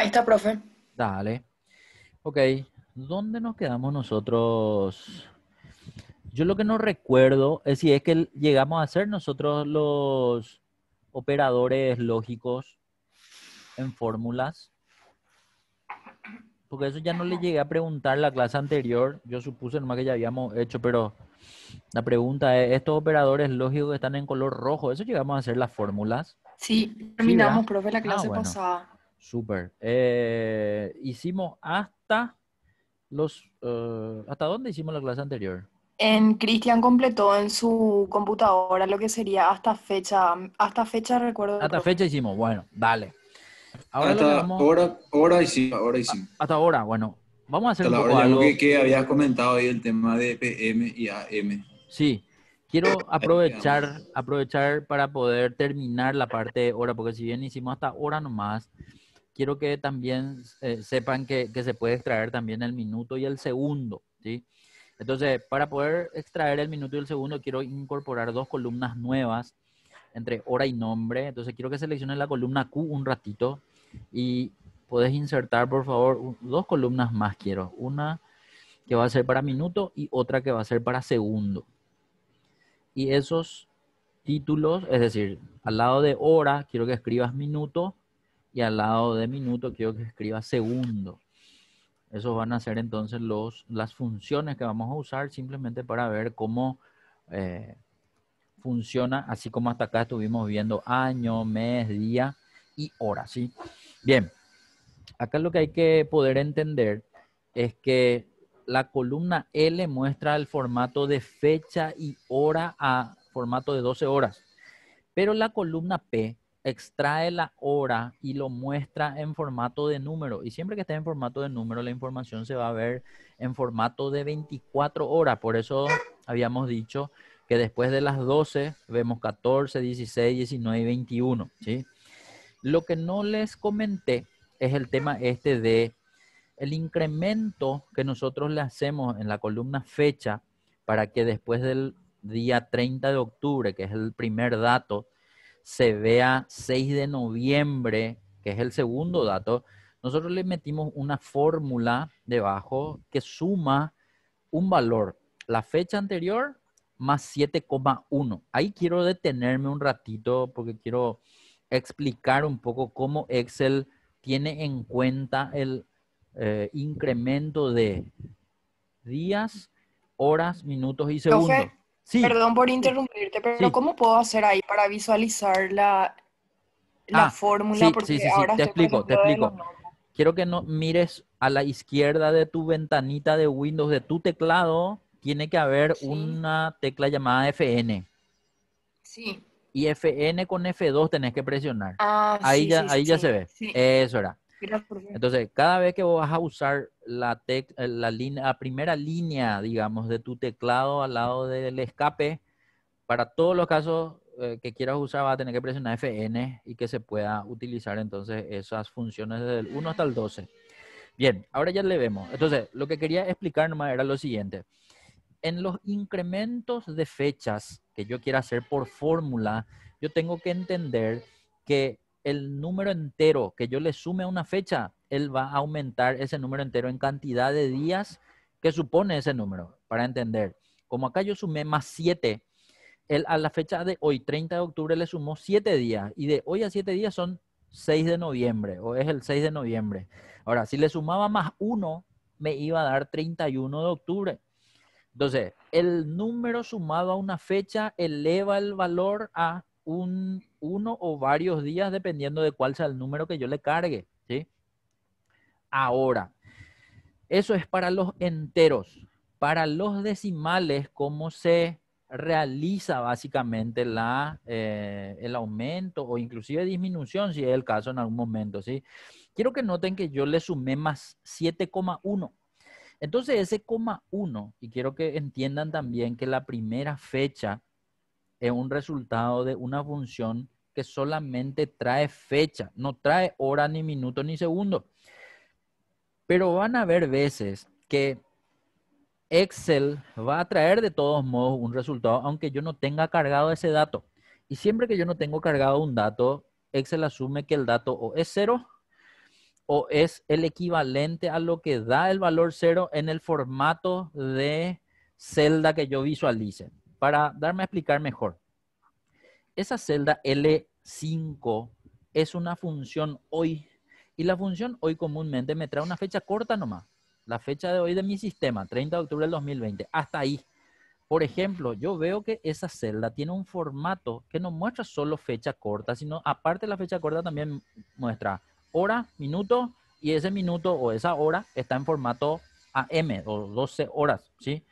Ahí está, profe. Dale. Ok, ¿dónde nos quedamos nosotros? Yo lo que no recuerdo es si es que llegamos a hacer nosotros los operadores lógicos en fórmulas. Porque eso ya no le llegué a preguntar la clase anterior. Yo supuse nomás que ya habíamos hecho, pero la pregunta es, ¿estos operadores lógicos están en color rojo? ¿Eso llegamos a hacer las fórmulas? Sí, terminamos, profe, la ah, clase pasada. Súper. Eh, hicimos hasta los... Eh, ¿Hasta dónde hicimos la clase anterior? En Cristian completó en su computadora lo que sería hasta fecha. Hasta fecha recuerdo. Hasta fecha hicimos, bueno, dale. Ahora hasta ahora, ahora hicimos, ahora Hasta ahora, bueno. Vamos a hacer un algo. Que, que habías comentado ahí el tema de PM y AM. Sí, quiero eh, aprovechar, aprovechar para poder terminar la parte de hora, porque si bien hicimos hasta hora nomás, quiero que también eh, sepan que, se puede extraer también el minuto y el segundo, Entonces, para poder extraer el minuto y el segundo, quiero incorporar dos columnas nuevas entre hora y nombre. Entonces, quiero que selecciones la columna Q un ratito y puedes insertar, por favor, dos columnas más quiero. Una que va a ser para minuto y otra que va a ser para segundo. Y esos títulos, es decir, al lado de hora, quiero que escribas minuto y al lado de minuto quiero que escriba segundo. Esos van a ser entonces los, las funciones que vamos a usar simplemente para ver cómo eh, funciona, así como hasta acá estuvimos viendo año, mes, día y hora, ¿sí? Bien, acá lo que hay que poder entender es que la columna L muestra el formato de fecha y hora a formato de 12 horas, pero la columna P extrae la hora y lo muestra en formato de número. Y siempre que esté en formato de número, la información se va a ver en formato de 24 horas. Por eso habíamos dicho que después de las 12 vemos 14, 16, 19 y 21. ¿sí? Lo que no les comenté es el tema este de el incremento que nosotros le hacemos en la columna fecha para que después del día 30 de octubre, que es el primer dato, se vea 6 de noviembre, que es el segundo dato, nosotros le metimos una fórmula debajo que suma un valor, la fecha anterior más 7,1. Ahí quiero detenerme un ratito porque quiero explicar un poco cómo Excel tiene en cuenta el eh, incremento de días, horas, minutos y segundos. Perdón por interrumpirte, pero ¿cómo puedo hacer ahí para visualizar la, ah, fórmula? Sí, sí, sí, te explico, te explico. Quiero que no mires a la izquierda de tu ventanita de Windows, de tu teclado, tiene que haber una tecla llamada FN. Sí. Y FN con F2 tenés que presionar. Ah, ahí ya, ahí ya se ve. Eso era. Entonces, cada vez que vos vas a usar la, eh, la, primera línea, digamos, de tu teclado al lado del escape, para todos los casos eh, que quieras usar vas a tener que presionar Fn y que se pueda utilizar entonces esas funciones del 1 hasta el 12. Bien, ahora ya le vemos. Entonces, lo que quería explicar nomás era lo siguiente. En los incrementos de fechas que yo quiera hacer por fórmula, yo tengo que entender que el número entero que yo le sume a una fecha, él va a aumentar ese número entero en cantidad de días que supone ese número, para entender. Como acá yo sumé más 7, él a la fecha de hoy, 30 de octubre, le sumó 7 días. Y de hoy a 7 días son 6 de noviembre, o es el 6 de noviembre. Ahora, si le sumaba más 1, me iba a dar 31 de octubre. Entonces, el número sumado a una fecha eleva el valor a un uno o varios días dependiendo de cuál sea el número que yo le cargue. ¿sí? Ahora, eso es para los enteros. Para los decimales, ¿cómo se realiza básicamente la, eh, el aumento o inclusive disminución, si es el caso en algún momento? ¿sí? Quiero que noten que yo le sumé más 7,1. Entonces ese coma 1, y quiero que entiendan también que la primera fecha es un resultado de una función que solamente trae fecha, no trae hora, ni minuto, ni segundo. Pero van a haber veces que Excel va a traer de todos modos un resultado, aunque yo no tenga cargado ese dato. Y siempre que yo no tengo cargado un dato, Excel asume que el dato o es cero o es el equivalente a lo que da el valor cero en el formato de celda que yo visualice para darme a explicar mejor. Esa celda L5 es una función hoy y la función hoy comúnmente me trae una fecha corta nomás. La fecha de hoy de mi sistema, 30 de octubre del 2020, hasta ahí. Por ejemplo, yo veo que esa celda tiene un formato que no muestra solo fecha corta, sino aparte de la fecha corta también muestra hora, minuto, y ese minuto o esa hora está en formato AM o 12 horas, ¿sí?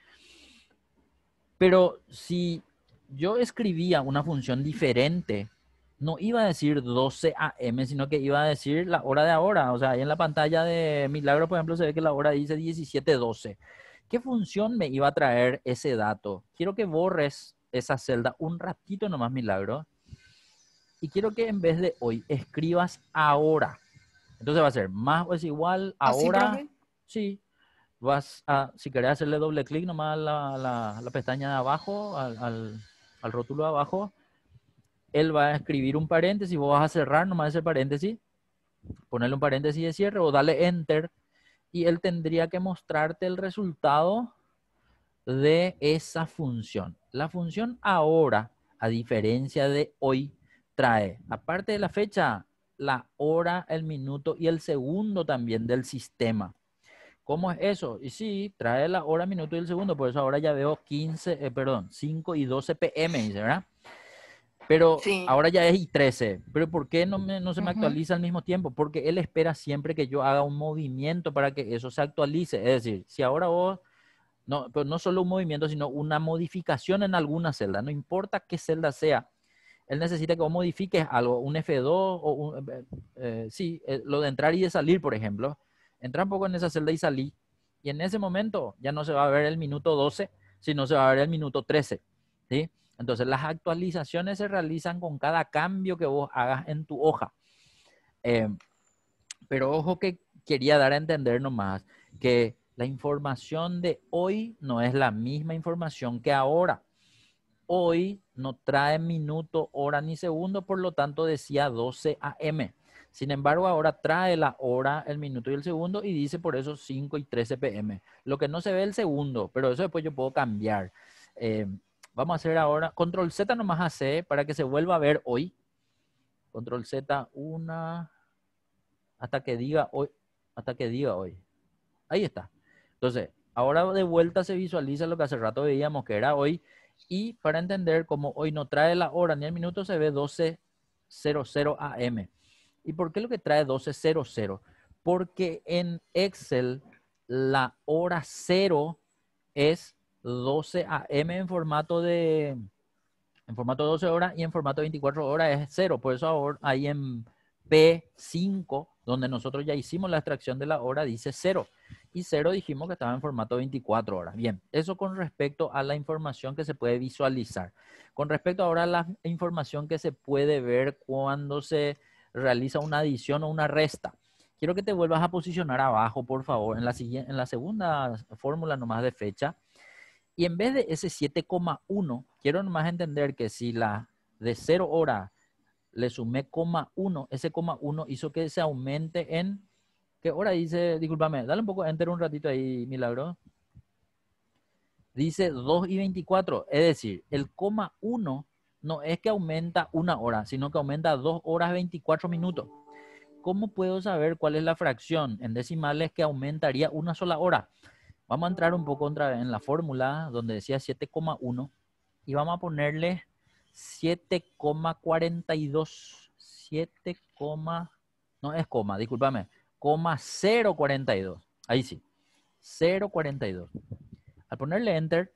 Pero si yo escribía una función diferente, no iba a decir 12 a.m., sino que iba a decir la hora de ahora. O sea, ahí en la pantalla de Milagro, por ejemplo, se ve que la hora dice 17.12. ¿Qué función me iba a traer ese dato? Quiero que borres esa celda un ratito nomás, Milagro. Y quiero que en vez de hoy escribas ahora. Entonces va a ser más o es igual ahora. ¿Así, sí, vas a, si querés hacerle doble clic nomás a la, pestaña de abajo, al, al, rótulo de abajo, él va a escribir un paréntesis, vos vas a cerrar nomás ese paréntesis, ponerle un paréntesis de cierre o darle enter y él tendría que mostrarte el resultado de esa función. La función ahora, a diferencia de hoy, trae, aparte de la fecha, la hora, el minuto y el segundo también del sistema. ¿Cómo es eso? Y sí, trae la hora, minuto y el segundo, por eso ahora ya veo 15, eh, perdón, 5 y 12 pm, ¿verdad? Pero ahora ya es y 13. ¿Pero por qué no, se me actualiza al mismo tiempo? Porque él espera siempre que yo haga un movimiento para que eso se actualice. Es decir, si ahora vos, no, no solo un movimiento, sino una modificación en alguna celda, no importa qué celda sea, él necesita que vos modifiques algo, un F2 o un, eh, eh, sí, lo de entrar y de salir, por ejemplo entra un poco en esa celda y salí. Y en ese momento ya no se va a ver el minuto 12, sino se va a ver el minuto 13. ¿sí? Entonces las actualizaciones se realizan con cada cambio que vos hagas en tu hoja. Eh, pero ojo que quería dar a entender nomás que la información de hoy no es la misma información que ahora. Hoy no trae minuto, hora ni segundo, por lo tanto decía 12 a.m. Sin embargo, ahora trae la hora, el minuto y el segundo y dice por eso 5 y 13 pm. Lo que no se ve el segundo, pero eso después yo puedo cambiar. Eh, vamos a hacer ahora control Z nomás a C para que se vuelva a ver hoy. Control Z, una, hasta que diga hoy, hasta que diga hoy. Ahí está. Entonces, ahora de vuelta se visualiza lo que hace rato veíamos que era hoy. Y para entender cómo hoy no trae la hora ni el minuto, se ve 12.00 AM. ¿Y por qué lo que trae 1200? Porque en Excel la hora cero es 12 AM en formato de en formato 12 horas y en formato de 24 horas es cero. Por eso ahora ahí en P5, donde nosotros ya hicimos la extracción de la hora, dice cero. Y cero dijimos que estaba en formato de 24 horas. Bien, eso con respecto a la información que se puede visualizar. Con respecto ahora a la información que se puede ver cuando se realiza una adición o una resta. Quiero que te vuelvas a posicionar abajo, por favor, en la, en la segunda fórmula nomás de fecha. Y en vez de ese 7,1, quiero nomás entender que si la de 0 hora le sumé 1, ese 1 hizo que se aumente en... ¿Qué hora dice? Discúlpame, dale un poco enter un ratito ahí, Milagro. Dice 2 y 24, es decir, el coma 1 no es que aumenta una hora, sino que aumenta dos horas 24 minutos. ¿Cómo puedo saber cuál es la fracción en decimales que aumentaría una sola hora? Vamos a entrar un poco en la fórmula donde decía 7,1 y vamos a ponerle 7,42. 7, no es coma, discúlpame, coma 0,42. Ahí sí, 0,42. Al ponerle enter,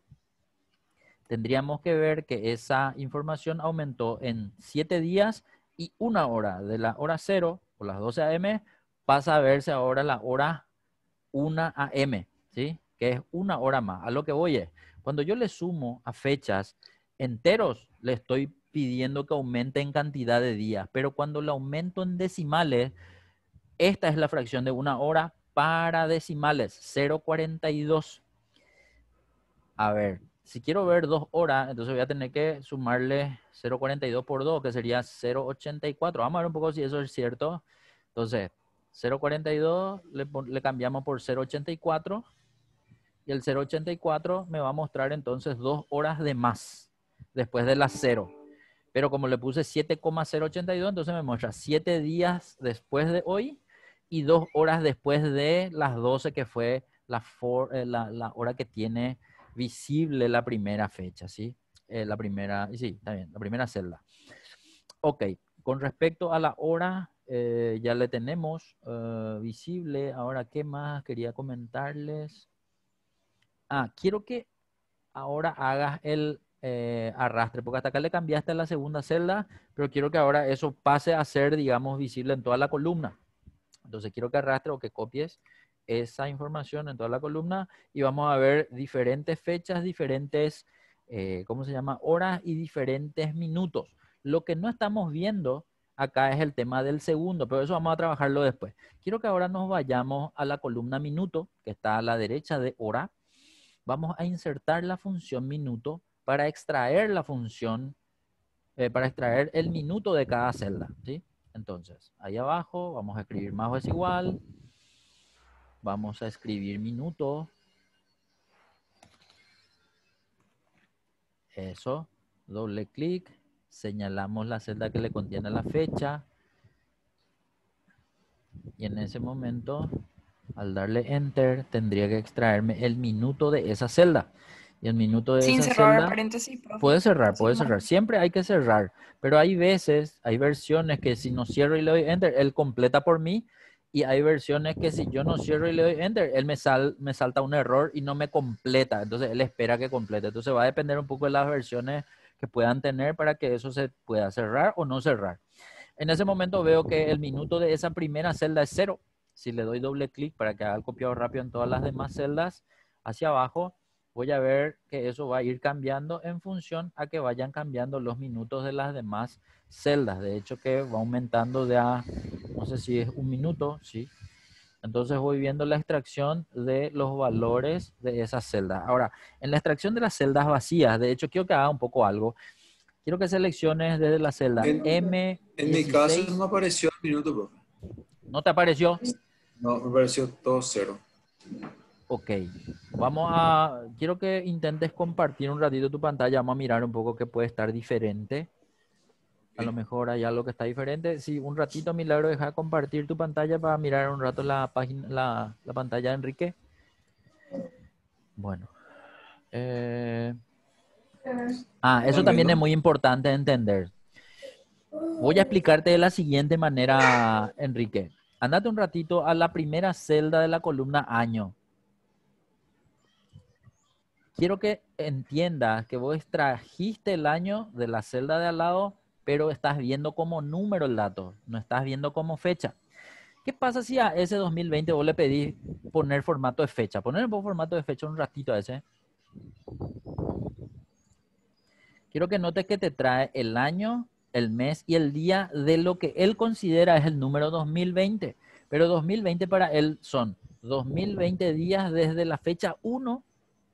tendríamos que ver que esa información aumentó en 7 días y una hora, de la hora 0 o las 12 a.m. pasa a verse ahora la hora 1 a.m., ¿sí? que es una hora más, a lo que voy es, cuando yo le sumo a fechas enteros, le estoy pidiendo que aumente en cantidad de días, pero cuando lo aumento en decimales, esta es la fracción de una hora para decimales, 0,42. A ver, si quiero ver dos horas, entonces voy a tener que sumarle 0.42 por 2, que sería 0.84. Vamos a ver un poco si eso es cierto. Entonces, 0.42 le, cambiamos por 0.84 y el 0.84 me va a mostrar entonces dos horas de más después de las 0. Pero como le puse 7,082, entonces me muestra siete días después de hoy y dos horas después de las 12 que fue eh, la hora que tiene visible la primera fecha, ¿sí? Eh, la primera, sí, está bien, la primera celda. Ok, con respecto a la hora, eh, ya le tenemos eh, visible. Ahora, ¿qué más quería comentarles? Ah, quiero que ahora hagas el arrastre, porque hasta acá le cambiaste la segunda celda, pero quiero que ahora eso pase a ser, digamos, visible en toda la columna. Entonces quiero que arrastre o que copies esa información en toda la columna y vamos a ver diferentes fechas, diferentes, eh, ¿cómo se llama? Horas y diferentes minutos. Lo que no estamos viendo acá es el tema del segundo, pero eso vamos a trabajarlo después. Quiero que ahora nos vayamos a la columna minuto, que está a la derecha de hora. Vamos a insertar la función minuto para extraer la función, eh, para extraer el minuto de cada celda, Entonces, ahí abajo vamos a escribir más o es igual, Vamos a escribir minuto. Eso, doble clic, señalamos la celda que le contiene la fecha. Y en ese momento, al darle enter, tendría que extraerme el minuto de esa celda. Y el minuto de Sin cerrar celda... Paréntesis, Puede cerrar, puede cerrar. Siempre hay que cerrar. Pero hay veces, hay versiones que si no cierro y le doy enter, él completa por mí y hay versiones que si yo no cierro y le doy enter, él me, sal, me salta un error y no me completa. Entonces él espera que complete. Entonces va a depender un poco de las versiones que puedan tener para que eso se pueda cerrar o no cerrar. En ese momento veo que el minuto de esa primera celda es cero. Si le doy doble clic para que haga el copiado rápido en todas las demás celdas hacia abajo, voy a ver que eso va a ir cambiando en función a que vayan cambiando los minutos de las demás celdas. De hecho, que va aumentando de a, no sé si es un minuto, ¿sí? Entonces voy viendo la extracción de los valores de esas celdas. Ahora, en la extracción de las celdas vacías, de hecho, quiero que haga un poco algo. Quiero que selecciones desde la celda M. En mi caso no apareció el minuto, ¿No te apareció? No, me apareció todo cero. Ok, vamos a, quiero que intentes compartir un ratito tu pantalla, vamos a mirar un poco qué puede estar diferente. A lo mejor hay algo que está diferente. Sí, un ratito, Milagro, deja compartir tu pantalla para mirar un rato la página, la, pantalla Enrique. Bueno. Eh, ah, eso también es muy importante entender. Voy a explicarte de la siguiente manera, Enrique. Andate un ratito a la primera celda de la columna año quiero que entiendas que vos trajiste el año de la celda de al lado, pero estás viendo como número el dato, no estás viendo como fecha. ¿Qué pasa si a ese 2020 vos le pedís poner formato de fecha? Poner un formato de fecha un ratito a ese. Quiero que notes que te trae el año, el mes y el día de lo que él considera es el número 2020. Pero 2020 para él son 2020 días desde la fecha 1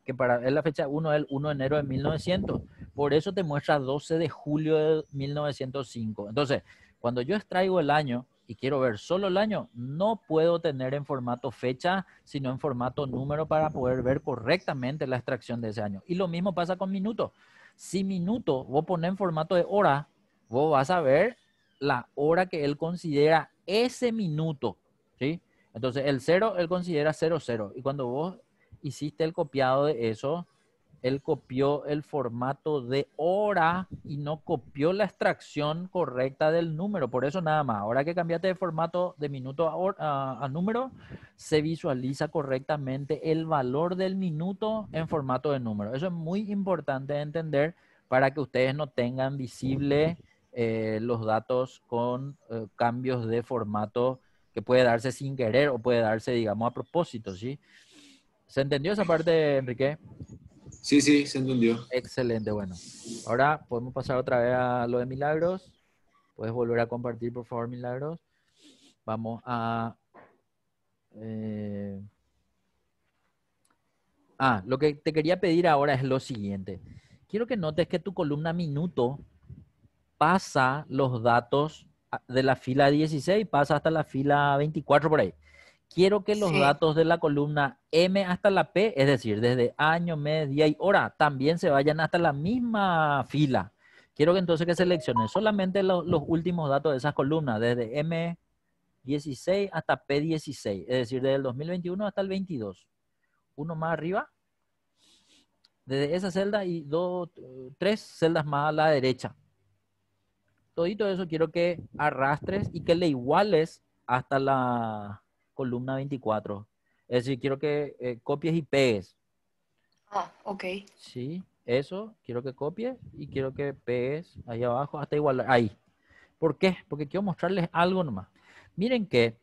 que para la fecha 1 es el 1 de enero de 1900. Por eso te muestra 12 de julio de 1905. Entonces, cuando yo extraigo el año y quiero ver solo el año, no puedo tener en formato fecha, sino en formato número para poder ver correctamente la extracción de ese año. Y lo mismo pasa con minuto. Si minuto vos pones en formato de hora, vos vas a ver la hora que él considera ese minuto, ¿sí? Entonces, el 0, él considera 00. Y cuando vos hiciste el copiado de eso, él copió el formato de hora y no copió la extracción correcta del número. Por eso nada más, ahora que cambiaste de formato de minuto a, número, se visualiza correctamente el valor del minuto en formato de número. Eso es muy importante entender para que ustedes no tengan visible eh, los datos con eh, cambios de formato que puede darse sin querer o puede darse, digamos, a propósito, ¿sí? sí ¿Se entendió esa parte, Enrique? Sí, sí, se entendió. Excelente, bueno. Ahora podemos pasar otra vez a lo de Milagros. Puedes volver a compartir, por favor, Milagros. Vamos a... Eh, ah, lo que te quería pedir ahora es lo siguiente. Quiero que notes que tu columna minuto pasa los datos de la fila 16, pasa hasta la fila 24 por ahí quiero que los datos de la columna M hasta la P, es decir, desde año, mes, día y hora, también se vayan hasta la misma fila. Quiero que entonces que seleccione solamente los últimos datos de esas columnas, desde M16 hasta P16, es decir, desde el 2021 hasta el 22. Uno más arriba, desde esa celda y dos, tres celdas más a la derecha. Todito eso quiero que arrastres y que le iguales hasta la, columna 24. Es decir, quiero que eh, copies y pegues. Ah, ok. Sí, eso, quiero que copies y quiero que pegues ahí abajo hasta igual. Ahí. ¿Por qué? Porque quiero mostrarles algo nomás. Miren que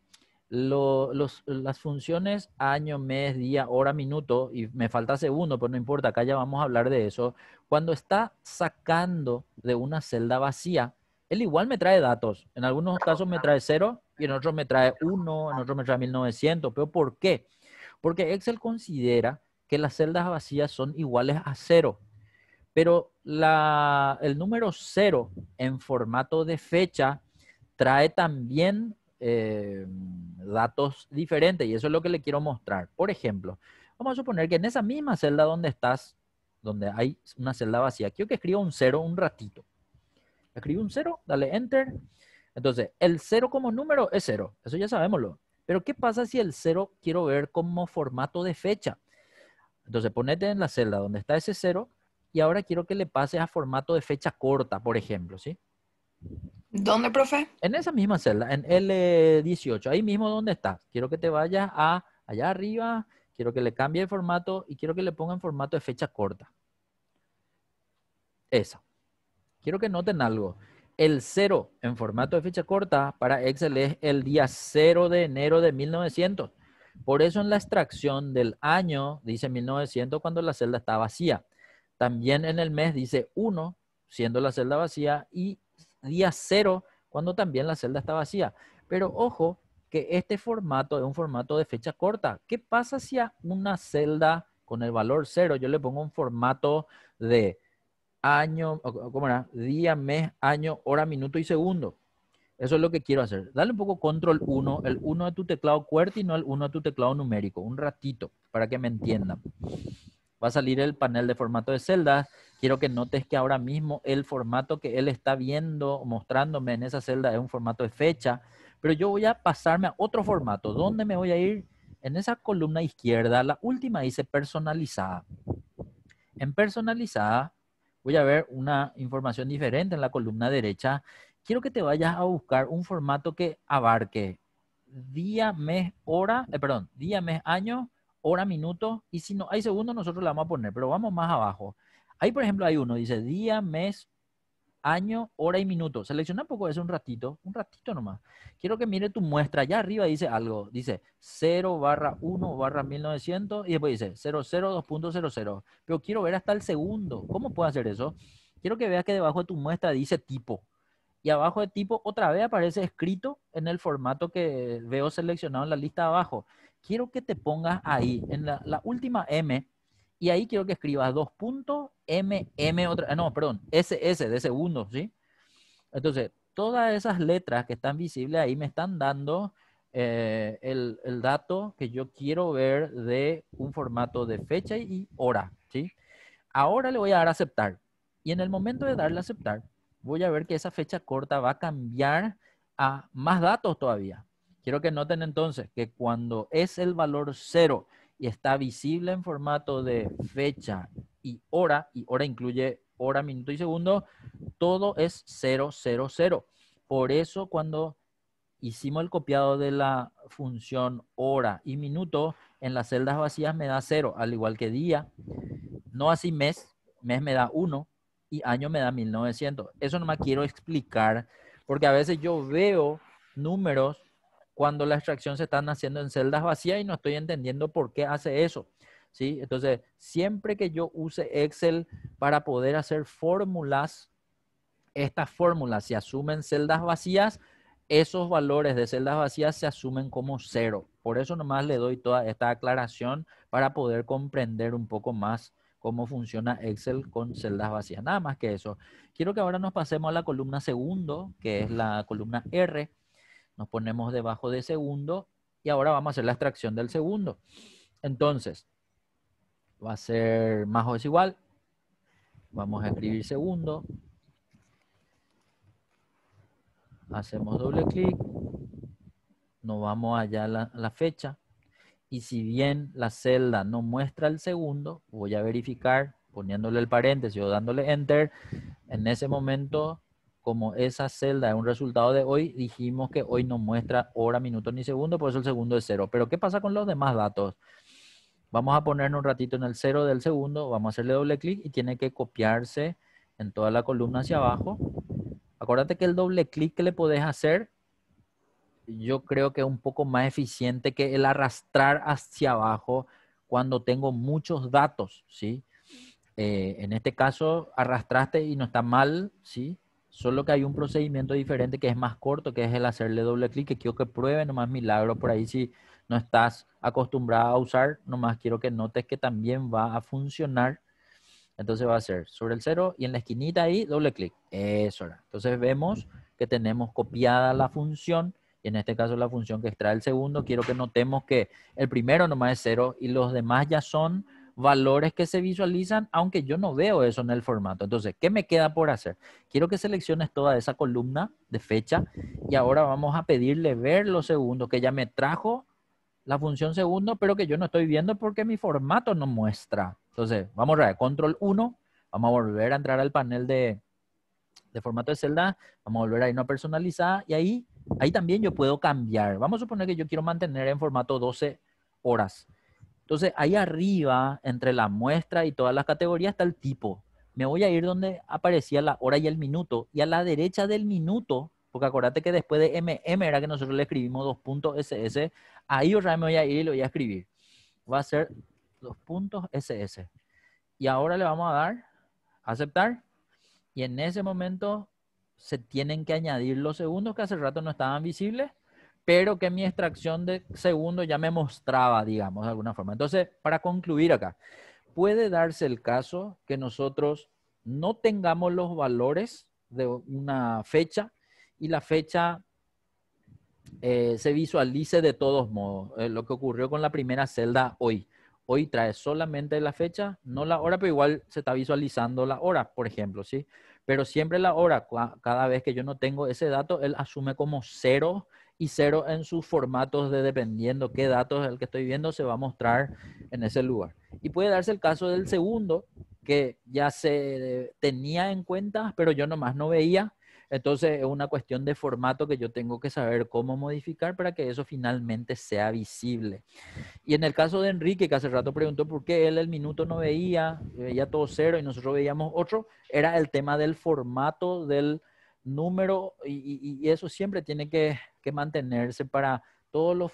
las funciones año, mes, día, hora, minuto, y me falta segundo, pero no importa, acá ya vamos a hablar de eso. Cuando está sacando de una celda vacía, él igual me trae datos. En algunos casos me trae cero, y en otro me trae 1, en otro me trae 1900. ¿Pero por qué? Porque Excel considera que las celdas vacías son iguales a cero, pero el número 0 en formato de fecha trae también eh, datos diferentes y eso es lo que le quiero mostrar. Por ejemplo, vamos a suponer que en esa misma celda donde estás, donde hay una celda vacía, quiero que escriba un cero un ratito. Escribo un cero, dale enter entonces, el cero como número es cero. eso ya sabemoslo. Pero ¿qué pasa si el cero quiero ver como formato de fecha? Entonces, ponete en la celda donde está ese cero. y ahora quiero que le pases a formato de fecha corta, por ejemplo, ¿sí? ¿Dónde, profe? En esa misma celda, en L18, ahí mismo donde está. Quiero que te vayas a allá arriba, quiero que le cambie el formato y quiero que le ponga en formato de fecha corta. Eso. Quiero que noten algo. El 0 en formato de fecha corta para Excel es el día 0 de enero de 1900. Por eso en la extracción del año dice 1900 cuando la celda está vacía. También en el mes dice 1 siendo la celda vacía y día 0 cuando también la celda está vacía. Pero ojo que este formato es un formato de fecha corta. ¿Qué pasa si a una celda con el valor 0 yo le pongo un formato de año, ¿cómo era? Día, mes, año, hora, minuto y segundo. Eso es lo que quiero hacer. Dale un poco control 1, el 1 de tu teclado y no el 1 de tu teclado numérico. Un ratito, para que me entiendan. Va a salir el panel de formato de celdas. Quiero que notes que ahora mismo el formato que él está viendo, mostrándome en esa celda, es un formato de fecha. Pero yo voy a pasarme a otro formato. ¿Dónde me voy a ir? En esa columna izquierda, la última dice personalizada. En personalizada, voy a ver una información diferente en la columna derecha. Quiero que te vayas a buscar un formato que abarque día, mes, hora, eh, perdón, día, mes, año, hora, minuto, y si no hay segundo, nosotros la vamos a poner, pero vamos más abajo. Ahí, por ejemplo, hay uno, dice día, mes, año, hora y minuto. Selecciona un poco eso un ratito, un ratito nomás. Quiero que mire tu muestra. Allá arriba dice algo. Dice 0 barra 1 barra 1900 y después dice 002.00. Pero quiero ver hasta el segundo. ¿Cómo puedo hacer eso? Quiero que veas que debajo de tu muestra dice tipo. Y abajo de tipo otra vez aparece escrito en el formato que veo seleccionado en la lista de abajo. Quiero que te pongas ahí, en la, la última M, y ahí quiero que escriba dos puntos, otra, ah, no, perdón, ss, de segundo, ¿sí? Entonces, todas esas letras que están visibles ahí me están dando eh, el, dato que yo quiero ver de un formato de fecha y hora, ¿sí? Ahora le voy a dar a aceptar. Y en el momento de darle a aceptar, voy a ver que esa fecha corta va a cambiar a más datos todavía. Quiero que noten entonces que cuando es el valor 0, y está visible en formato de fecha y hora, y hora incluye hora, minuto y segundo, todo es 000. Por eso cuando hicimos el copiado de la función hora y minuto, en las celdas vacías me da 0, al igual que día, no así mes, mes me da 1 y año me da 1900. Eso no me quiero explicar, porque a veces yo veo números cuando la extracción se están haciendo en celdas vacías y no estoy entendiendo por qué hace eso. ¿sí? Entonces, siempre que yo use Excel para poder hacer fórmulas, estas fórmulas se asumen celdas vacías, esos valores de celdas vacías se asumen como cero. Por eso nomás le doy toda esta aclaración para poder comprender un poco más cómo funciona Excel con celdas vacías. Nada más que eso. Quiero que ahora nos pasemos a la columna segundo, que es la columna R. Nos ponemos debajo de segundo y ahora vamos a hacer la extracción del segundo. Entonces, va a ser más o es igual. Vamos a escribir segundo. Hacemos doble clic. Nos vamos allá a la, la fecha. Y si bien la celda no muestra el segundo, voy a verificar poniéndole el paréntesis o dándole enter. En ese momento como esa celda es un resultado de hoy, dijimos que hoy no muestra hora, minuto ni segundo, por eso el segundo es cero. Pero ¿qué pasa con los demás datos? Vamos a ponernos un ratito en el cero del segundo, vamos a hacerle doble clic y tiene que copiarse en toda la columna hacia abajo. Acuérdate que el doble clic que le podés hacer, yo creo que es un poco más eficiente que el arrastrar hacia abajo cuando tengo muchos datos, ¿sí? Eh, en este caso arrastraste y no está mal, ¿sí? Solo que hay un procedimiento diferente que es más corto, que es el hacerle doble clic, que quiero que pruebe nomás milagro por ahí si no estás acostumbrada a usar, nomás quiero que notes que también va a funcionar. Entonces va a ser sobre el cero y en la esquinita ahí doble clic. Eso era. Entonces vemos que tenemos copiada la función y en este caso la función que extrae el segundo. Quiero que notemos que el primero nomás es cero y los demás ya son valores que se visualizan, aunque yo no veo eso en el formato. Entonces, ¿qué me queda por hacer? Quiero que selecciones toda esa columna de fecha y ahora vamos a pedirle ver los segundos que ya me trajo la función segundo, pero que yo no estoy viendo porque mi formato no muestra. Entonces, vamos a ver, control 1, vamos a volver a entrar al panel de, de formato de celda, vamos a volver a irnos a personalizada y ahí, ahí también yo puedo cambiar. Vamos a suponer que yo quiero mantener en formato 12 horas. Entonces, ahí arriba, entre la muestra y todas las categorías, está el tipo. Me voy a ir donde aparecía la hora y el minuto. Y a la derecha del minuto, porque acuérdate que después de MM era que nosotros le escribimos 2.ss, Ahí otra me voy a ir y lo voy a escribir. Va a ser 2.ss. Y ahora le vamos a dar a aceptar. Y en ese momento se tienen que añadir los segundos que hace rato no estaban visibles pero que mi extracción de segundo ya me mostraba, digamos, de alguna forma. Entonces, para concluir acá, puede darse el caso que nosotros no tengamos los valores de una fecha y la fecha eh, se visualice de todos modos. Eh, lo que ocurrió con la primera celda hoy. Hoy trae solamente la fecha, no la hora, pero igual se está visualizando la hora, por ejemplo, ¿sí? Pero siempre la hora, cada vez que yo no tengo ese dato, él asume como cero y cero en sus formatos de dependiendo qué datos el que estoy viendo se va a mostrar en ese lugar. Y puede darse el caso del segundo, que ya se tenía en cuenta, pero yo nomás no veía. Entonces es una cuestión de formato que yo tengo que saber cómo modificar para que eso finalmente sea visible. Y en el caso de Enrique, que hace rato preguntó por qué él el minuto no veía, veía todo cero y nosotros veíamos otro, era el tema del formato del número y eso siempre tiene que que mantenerse para todas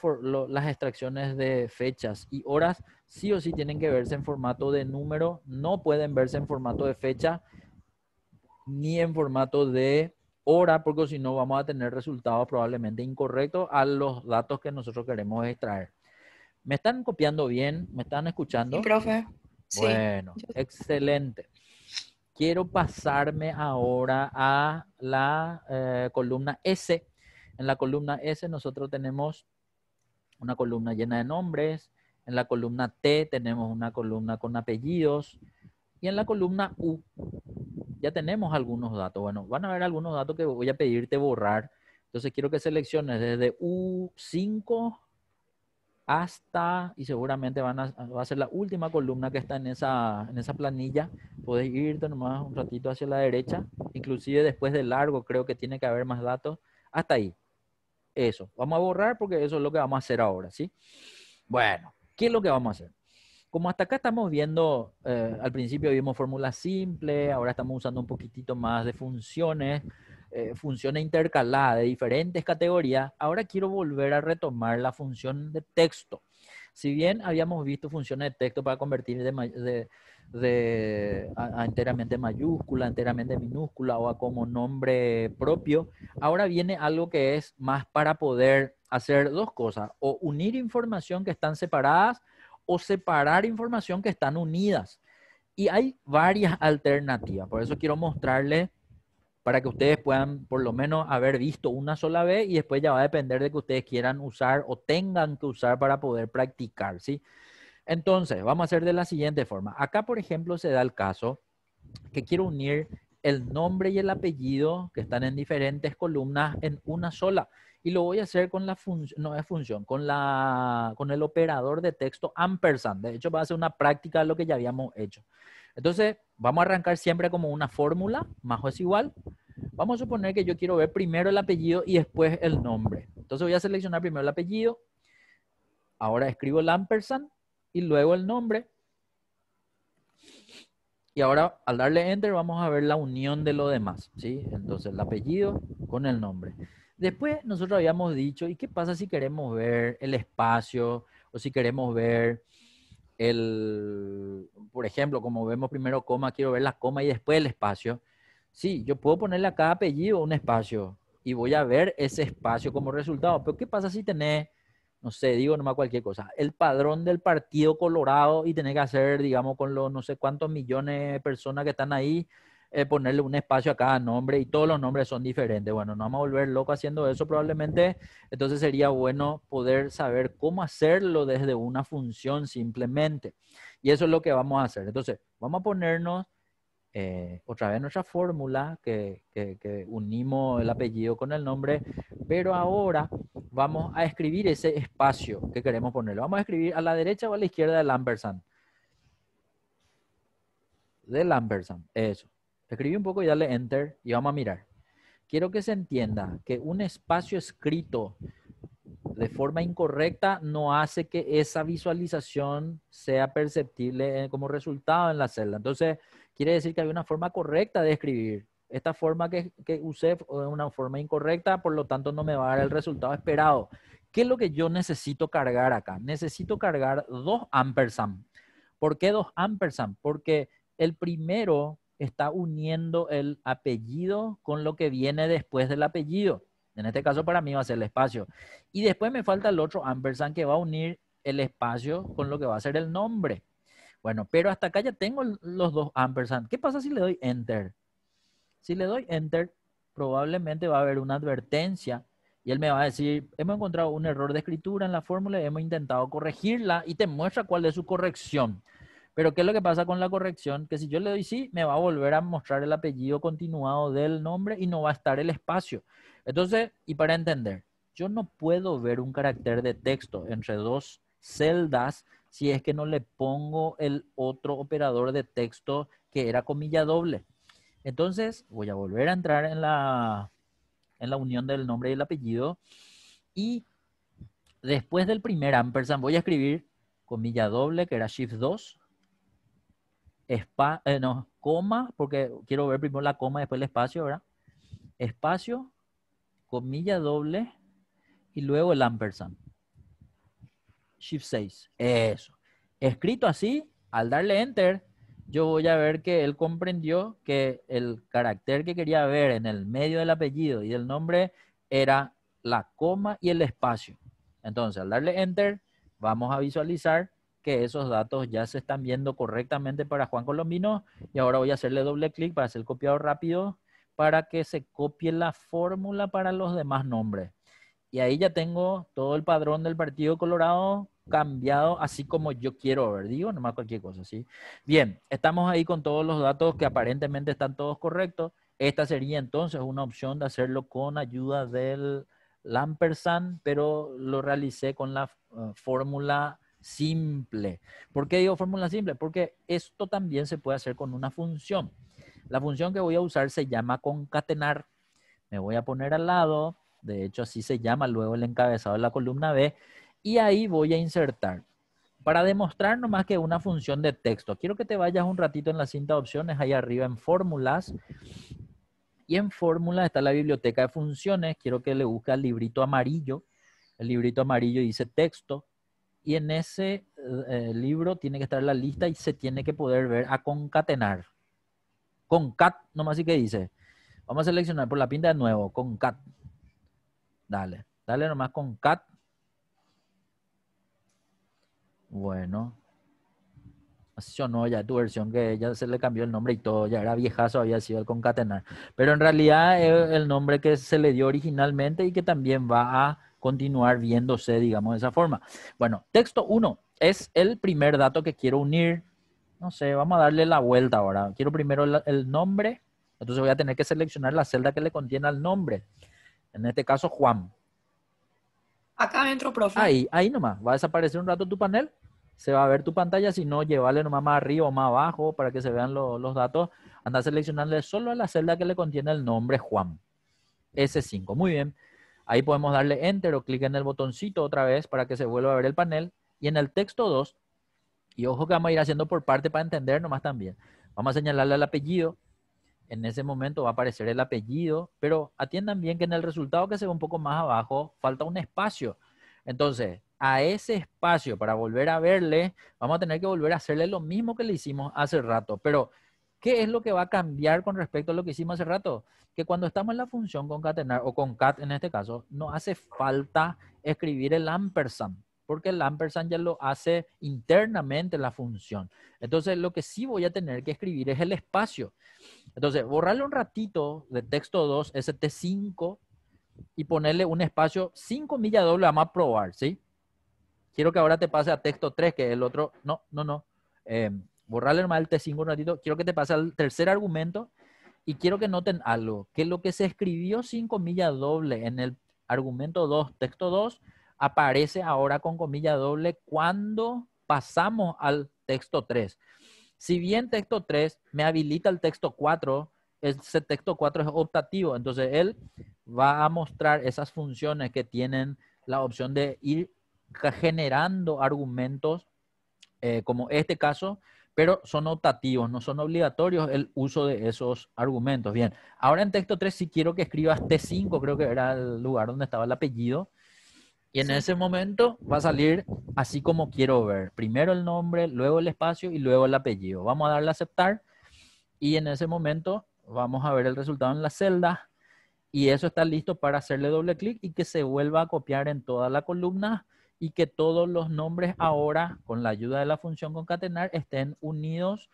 las extracciones de fechas y horas sí o sí tienen que verse en formato de número, no pueden verse en formato de fecha ni en formato de hora, porque si no vamos a tener resultados probablemente incorrectos a los datos que nosotros queremos extraer. ¿Me están copiando bien? ¿Me están escuchando? Sí, profe. Bueno, excelente. Quiero pasarme ahora a la eh, columna S en la columna S nosotros tenemos una columna llena de nombres. En la columna T tenemos una columna con apellidos. Y en la columna U ya tenemos algunos datos. Bueno, van a ver algunos datos que voy a pedirte borrar. Entonces quiero que selecciones desde U5 hasta, y seguramente van a, va a ser la última columna que está en esa, en esa planilla. Puedes irte nomás un ratito hacia la derecha. Inclusive después de largo creo que tiene que haber más datos. Hasta ahí eso. Vamos a borrar porque eso es lo que vamos a hacer ahora, ¿sí? Bueno, ¿qué es lo que vamos a hacer? Como hasta acá estamos viendo, eh, al principio vimos fórmulas simples, ahora estamos usando un poquitito más de funciones, eh, funciones intercaladas de diferentes categorías. Ahora quiero volver a retomar la función de texto. Si bien habíamos visto funciones de texto para convertir de, de, de, enteramente mayúscula, enteramente minúscula o como nombre propio. Ahora viene algo que es más para poder hacer dos cosas, o unir información que están separadas o separar información que están unidas. Y hay varias alternativas, por eso quiero mostrarle para que ustedes puedan por lo menos haber visto una sola vez y después ya va a depender de que ustedes quieran usar o tengan que usar para poder practicar, ¿sí? Entonces, vamos a hacer de la siguiente forma. Acá, por ejemplo, se da el caso que quiero unir el nombre y el apellido que están en diferentes columnas en una sola. Y lo voy a hacer con la función, no es función, con, con el operador de texto ampersand. De hecho, va a ser una práctica de lo que ya habíamos hecho. Entonces, vamos a arrancar siempre como una fórmula, más o es igual. Vamos a suponer que yo quiero ver primero el apellido y después el nombre. Entonces voy a seleccionar primero el apellido. Ahora escribo el ampersand y luego el nombre. Y ahora al darle enter vamos a ver la unión de lo demás, ¿sí? Entonces el apellido con el nombre. Después nosotros habíamos dicho, ¿y qué pasa si queremos ver el espacio o si queremos ver el, por ejemplo, como vemos primero coma, quiero ver la coma y después el espacio. Sí, yo puedo ponerle a cada apellido un espacio y voy a ver ese espacio como resultado, pero ¿qué pasa si tenés no sé, digo nomás cualquier cosa, el padrón del Partido Colorado y tener que hacer, digamos, con los no sé cuántos millones de personas que están ahí, eh, ponerle un espacio a cada nombre y todos los nombres son diferentes. Bueno, no vamos a volver loco haciendo eso probablemente, entonces sería bueno poder saber cómo hacerlo desde una función simplemente. Y eso es lo que vamos a hacer. Entonces, vamos a ponernos eh, otra vez nuestra fórmula que, unimos el apellido con el nombre, pero ahora vamos a escribir ese espacio que queremos ponerlo. Vamos a escribir a la derecha o a la izquierda del ampersand. de Lamberson, eso. Escribí un poco y dale enter y vamos a mirar. Quiero que se entienda que un espacio escrito de forma incorrecta no hace que esa visualización sea perceptible eh, como resultado en la celda. Entonces, quiere decir que hay una forma correcta de escribir. Esta forma que, usé es una forma incorrecta, por lo tanto no me va a dar el resultado esperado. ¿Qué es lo que yo necesito cargar acá? Necesito cargar dos ampersand. ¿Por qué dos ampersand? Porque el primero está uniendo el apellido con lo que viene después del apellido. En este caso para mí va a ser el espacio. Y después me falta el otro ampersand que va a unir el espacio con lo que va a ser el nombre. Bueno, pero hasta acá ya tengo los dos ampersand. ¿Qué pasa si le doy enter? Si le doy enter, probablemente va a haber una advertencia y él me va a decir, hemos encontrado un error de escritura en la fórmula, hemos intentado corregirla y te muestra cuál es su corrección. Pero ¿qué es lo que pasa con la corrección? Que si yo le doy sí, me va a volver a mostrar el apellido continuado del nombre y no va a estar el espacio. Entonces, y para entender, yo no puedo ver un carácter de texto entre dos celdas si es que no le pongo el otro operador de texto que era comilla doble. Entonces, voy a volver a entrar en la, en la unión del nombre y el apellido. Y después del primer ampersand voy a escribir comilla doble, que era shift 2, eh, coma, porque quiero ver primero la coma, después el espacio, ¿verdad? Espacio, comilla doble, y luego el ampersand. Shift 6. Eso. Escrito así, al darle Enter, yo voy a ver que él comprendió que el carácter que quería ver en el medio del apellido y del nombre era la coma y el espacio. Entonces, al darle Enter, vamos a visualizar que esos datos ya se están viendo correctamente para Juan Colombino. Y ahora voy a hacerle doble clic para hacer copiado rápido para que se copie la fórmula para los demás nombres. Y ahí ya tengo todo el padrón del Partido Colorado cambiado así como yo quiero ver, digo, nomás cualquier cosa, ¿sí? Bien, estamos ahí con todos los datos que aparentemente están todos correctos. Esta sería entonces una opción de hacerlo con ayuda del LAMPERSAN pero lo realicé con la eh, fórmula simple. ¿Por qué digo fórmula simple? Porque esto también se puede hacer con una función. La función que voy a usar se llama concatenar. Me voy a poner al lado de hecho así se llama luego el encabezado de la columna B, y ahí voy a insertar. Para demostrar nomás que una función de texto, quiero que te vayas un ratito en la cinta de opciones, ahí arriba en fórmulas, y en fórmulas está la biblioteca de funciones, quiero que le busque el librito amarillo, el librito amarillo dice texto, y en ese eh, eh, libro tiene que estar la lista y se tiene que poder ver a concatenar. Concat, nomás así que dice. Vamos a seleccionar por la pinta de nuevo, concat. Dale, dale nomás con cat. Bueno. Así ya tu versión que ya se le cambió el nombre y todo, ya era viejazo, había sido el concatenar. Pero en realidad el nombre que se le dio originalmente y que también va a continuar viéndose, digamos, de esa forma. Bueno, texto 1 es el primer dato que quiero unir. No sé, vamos a darle la vuelta ahora. Quiero primero el nombre, entonces voy a tener que seleccionar la celda que le contiene al nombre. En este caso, Juan. Acá adentro, profe. Ahí, ahí nomás. Va a desaparecer un rato tu panel. Se va a ver tu pantalla. Si no, llevarle nomás más arriba o más abajo para que se vean los datos. Anda a seleccionarle solo a la celda que le contiene el nombre Juan. S5. Muy bien. Ahí podemos darle Enter o clic en el botoncito otra vez para que se vuelva a ver el panel. Y en el texto 2, y ojo que vamos a ir haciendo por parte para entender nomás también. Vamos a señalarle el apellido, en ese momento va a aparecer el apellido, pero atiendan bien que en el resultado que se ve un poco más abajo falta un espacio. Entonces, a ese espacio para volver a verle, vamos a tener que volver a hacerle lo mismo que le hicimos hace rato, pero ¿Qué es lo que va a cambiar con respecto a lo que hicimos hace rato? Que cuando estamos en la función concatenar, o concat en este caso, no hace falta escribir el ampersand porque el ampersand ya lo hace internamente la función. Entonces, lo que sí voy a tener que escribir es el espacio. Entonces, borrarle un ratito de texto 2, t 5 y ponerle un espacio 5 millas doble, vamos a probar, ¿sí? Quiero que ahora te pase a texto 3, que es el otro, no, no, no. Eh, borrarle nomás el T5 un ratito, quiero que te pase al tercer argumento y quiero que noten algo, que lo que se escribió 5 millas doble en el argumento 2, texto 2, aparece ahora con comilla doble cuando pasamos al texto 3. Si bien texto 3 me habilita el texto 4, ese texto 4 es optativo, entonces él va a mostrar esas funciones que tienen la opción de ir generando argumentos, eh, como este caso, pero son optativos, no son obligatorios el uso de esos argumentos. Bien, ahora en texto 3 si quiero que escribas T5, creo que era el lugar donde estaba el apellido, y en ese momento va a salir así como quiero ver. Primero el nombre, luego el espacio y luego el apellido. Vamos a darle a aceptar y en ese momento vamos a ver el resultado en la celda y eso está listo para hacerle doble clic y que se vuelva a copiar en toda la columna y que todos los nombres ahora, con la ayuda de la función concatenar, estén unidos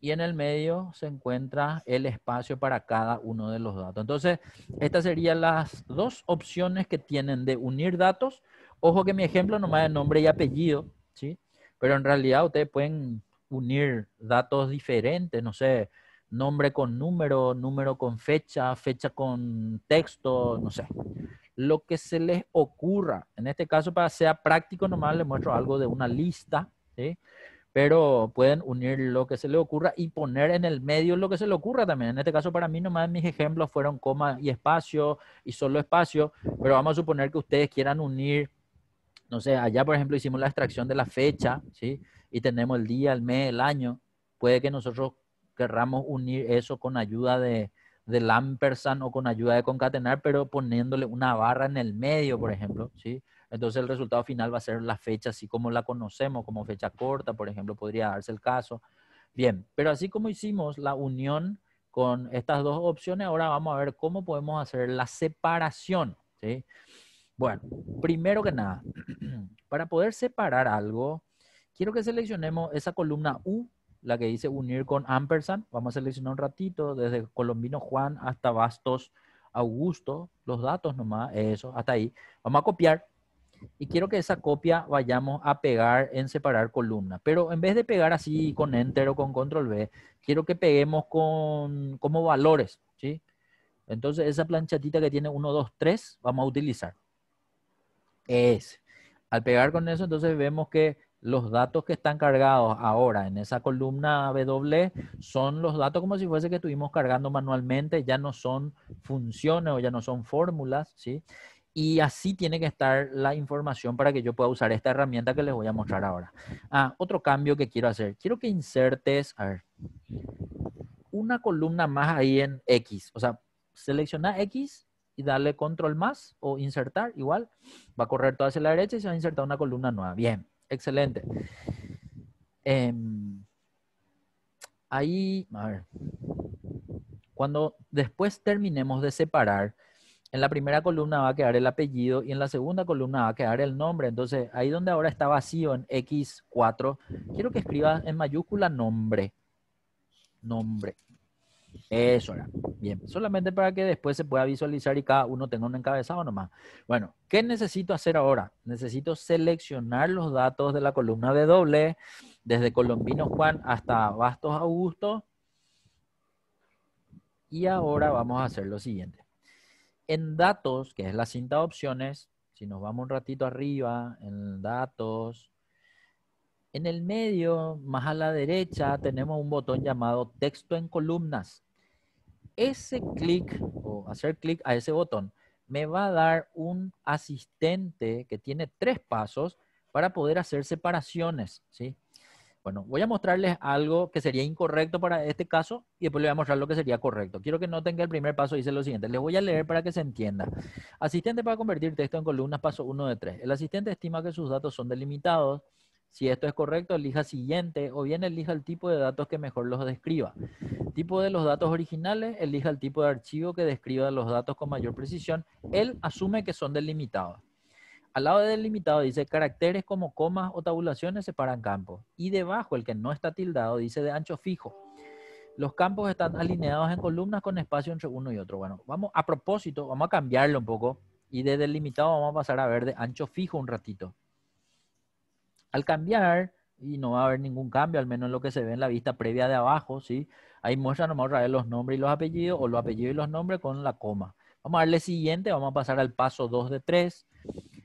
y en el medio se encuentra el espacio para cada uno de los datos. Entonces, estas serían las dos opciones que tienen de unir datos. Ojo que mi ejemplo nomás es nombre y apellido, ¿sí? Pero en realidad ustedes pueden unir datos diferentes, no sé, nombre con número, número con fecha, fecha con texto, no sé. Lo que se les ocurra. En este caso, para que sea práctico, nomás les muestro algo de una lista, ¿sí? pero pueden unir lo que se le ocurra y poner en el medio lo que se le ocurra también. En este caso, para mí, nomás mis ejemplos fueron coma y espacio y solo espacio, pero vamos a suponer que ustedes quieran unir, no sé, allá por ejemplo hicimos la extracción de la fecha, ¿sí? Y tenemos el día, el mes, el año. Puede que nosotros querramos unir eso con ayuda de, del o con ayuda de concatenar, pero poniéndole una barra en el medio, por ejemplo, ¿sí? sí entonces el resultado final va a ser la fecha así como la conocemos, como fecha corta, por ejemplo, podría darse el caso. Bien, pero así como hicimos la unión con estas dos opciones, ahora vamos a ver cómo podemos hacer la separación. Bueno, primero que nada, para poder separar algo, quiero que seleccionemos esa columna U, la que dice unir con ampersand. Vamos a seleccionar un ratito, desde Colombino Juan hasta Bastos Augusto, los datos nomás, eso, hasta ahí. Vamos a copiar y quiero que esa copia vayamos a pegar en separar columna. Pero en vez de pegar así con Enter o con Control V, quiero que peguemos como valores, ¿sí? Entonces esa planchatita que tiene 1, 2, 3, vamos a utilizar. Es. Al pegar con eso, entonces vemos que los datos que están cargados ahora en esa columna W son los datos como si fuese que estuvimos cargando manualmente, ya no son funciones o ya no son fórmulas, ¿sí? Y así tiene que estar la información para que yo pueda usar esta herramienta que les voy a mostrar ahora. Ah, otro cambio que quiero hacer. Quiero que insertes, a ver, una columna más ahí en X. O sea, selecciona X y dale control más o insertar igual. Va a correr toda hacia la derecha y se va a insertar una columna nueva. Bien, excelente. Em, ahí, a ver. Cuando después terminemos de separar, en la primera columna va a quedar el apellido y en la segunda columna va a quedar el nombre. Entonces, ahí donde ahora está vacío en X4, quiero que escriba en mayúscula nombre. Nombre. Eso era. Bien, solamente para que después se pueda visualizar y cada uno tenga un encabezado nomás. Bueno, ¿qué necesito hacer ahora? Necesito seleccionar los datos de la columna de doble, desde Colombino Juan hasta Bastos Augusto. Y ahora vamos a hacer lo siguiente. En datos, que es la cinta de opciones, si nos vamos un ratito arriba, en datos, en el medio, más a la derecha, tenemos un botón llamado texto en columnas. Ese clic o hacer clic a ese botón me va a dar un asistente que tiene tres pasos para poder hacer separaciones, ¿sí? Bueno, voy a mostrarles algo que sería incorrecto para este caso y después les voy a mostrar lo que sería correcto. Quiero que noten que el primer paso dice lo siguiente. Les voy a leer para que se entienda. Asistente para convertir texto en columnas, paso 1 de 3. El asistente estima que sus datos son delimitados. Si esto es correcto, elija siguiente o bien elija el tipo de datos que mejor los describa. Tipo de los datos originales, elija el tipo de archivo que describa los datos con mayor precisión. Él asume que son delimitados. Al lado del delimitado dice caracteres como comas o tabulaciones separan campos. Y debajo, el que no está tildado, dice de ancho fijo. Los campos están alineados en columnas con espacio entre uno y otro. Bueno, vamos a propósito, vamos a cambiarlo un poco. Y de delimitado vamos a pasar a ver de ancho fijo un ratito. Al cambiar, y no va a haber ningún cambio, al menos en lo que se ve en la vista previa de abajo, ¿sí? Ahí muestra nomás otra vez los nombres y los apellidos, o los apellidos y los nombres con la coma. Vamos a darle siguiente, vamos a pasar al paso 2 de 3.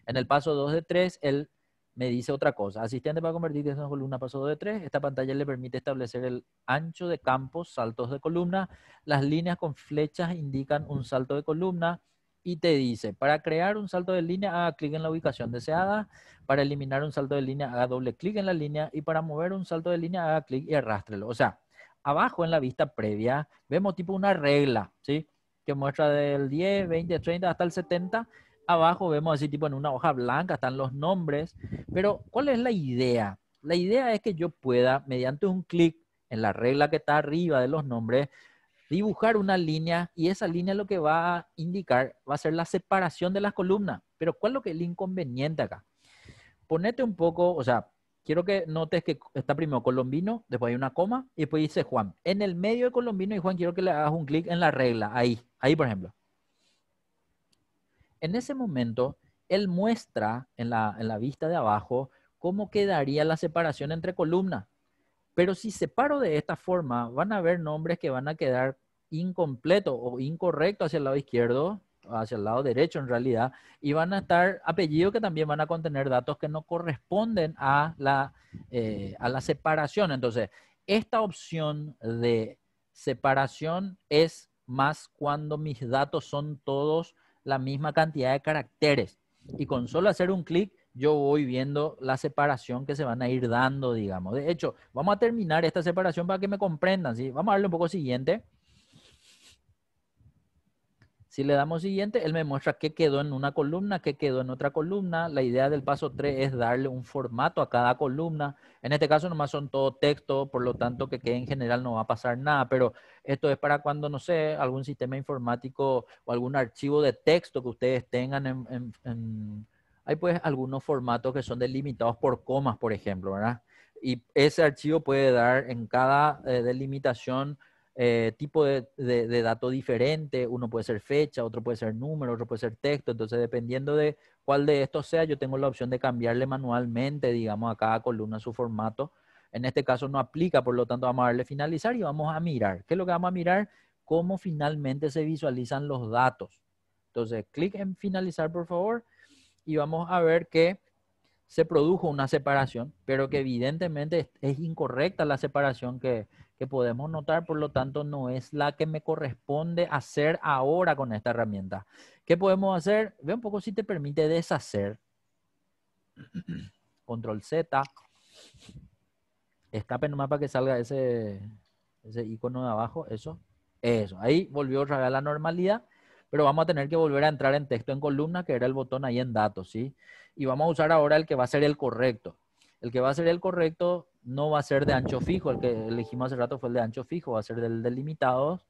En el paso 2 de 3, él me dice otra cosa. Asistente para convertir en columna paso 2 de 3. Esta pantalla le permite establecer el ancho de campos, saltos de columna. Las líneas con flechas indican un salto de columna. Y te dice, para crear un salto de línea, haga clic en la ubicación deseada. Para eliminar un salto de línea, haga doble clic en la línea. Y para mover un salto de línea, haga clic y arrástrelo. O sea, abajo en la vista previa, vemos tipo una regla, ¿sí? Que muestra del 10, 20, 30 hasta el 70 Abajo vemos así, tipo en una hoja blanca, están los nombres, pero ¿cuál es la idea? La idea es que yo pueda, mediante un clic en la regla que está arriba de los nombres, dibujar una línea y esa línea lo que va a indicar va a ser la separación de las columnas. Pero ¿cuál es lo que es el inconveniente acá? Ponete un poco, o sea, quiero que notes que está primero Colombino, después hay una coma y después dice Juan. En el medio de Colombino y Juan quiero que le hagas un clic en la regla, ahí, ahí por ejemplo. En ese momento, él muestra en la, vista de abajo cómo quedaría la separación entre columnas. Pero si separo de esta forma, van a haber nombres que van a quedar incompleto o incorrecto hacia el lado izquierdo, hacia el lado derecho en realidad, y van a estar apellidos que también van a contener datos que no corresponden a la eh, separación. Entonces, esta opción de separación es más cuando mis datos son todos la misma cantidad de caracteres. Y con solo hacer un clic, yo voy viendo la separación que se van a ir dando, digamos. De hecho, vamos a terminar esta separación para que me comprendan, ¿sí? Vamos a darle un poco siguiente. Si le damos siguiente, él me muestra qué quedó en una columna, qué quedó en otra columna. La idea del paso 3 es darle un formato a cada columna. En este caso nomás son todo texto, por lo tanto que quede en general no va a pasar nada, pero esto es para cuando, no sé, algún sistema informático o algún archivo de texto que ustedes tengan en, Hay pues algunos formatos que son delimitados por comas, por ejemplo, ¿verdad? Y ese archivo puede dar en cada eh, delimitación eh, tipo de, de, de, dato diferente, uno puede ser fecha, otro puede ser número, otro puede ser texto, entonces dependiendo de cuál de estos sea, yo tengo la opción de cambiarle manualmente, digamos, a cada columna su formato. En este caso no aplica, por lo tanto vamos a darle finalizar y vamos a mirar. ¿Qué es lo que vamos a mirar? Cómo finalmente se visualizan los datos. Entonces, clic en finalizar, por favor, y vamos a ver que se produjo una separación, pero que evidentemente es incorrecta la separación que, que podemos notar, por lo tanto, no es la que me corresponde hacer ahora con esta herramienta. ¿Qué podemos hacer? Ve un poco si te permite deshacer. Control Z. Escape nomás para que salga ese, ese icono de abajo. Eso. Eso. Ahí volvió otra la normalidad. Pero vamos a tener que volver a entrar en texto en columna, que era el botón ahí en datos, ¿sí? Y vamos a usar ahora el que va a ser el correcto el que va a ser el correcto no va a ser de ancho fijo, el que elegimos hace rato fue el de ancho fijo, va a ser del delimitado.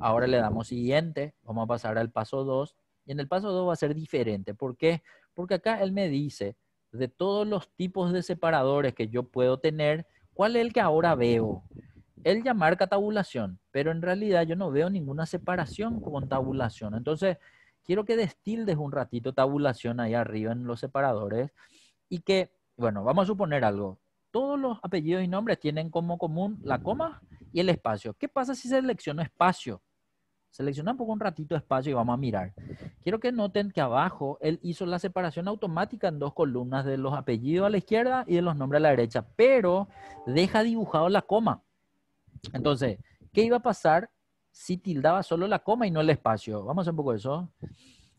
Ahora le damos siguiente, vamos a pasar al paso 2. Y en el paso 2 va a ser diferente. ¿Por qué? Porque acá él me dice, de todos los tipos de separadores que yo puedo tener, ¿cuál es el que ahora veo? Él ya marca tabulación, pero en realidad yo no veo ninguna separación con tabulación. Entonces, quiero que destildes un ratito tabulación ahí arriba en los separadores y que bueno, vamos a suponer algo. Todos los apellidos y nombres tienen como común la coma y el espacio. ¿Qué pasa si selecciono espacio? Selecciona un poco un ratito espacio y vamos a mirar. Quiero que noten que abajo él hizo la separación automática en dos columnas de los apellidos a la izquierda y de los nombres a la derecha, pero deja dibujado la coma. Entonces, ¿qué iba a pasar si tildaba solo la coma y no el espacio? Vamos a hacer un poco de eso.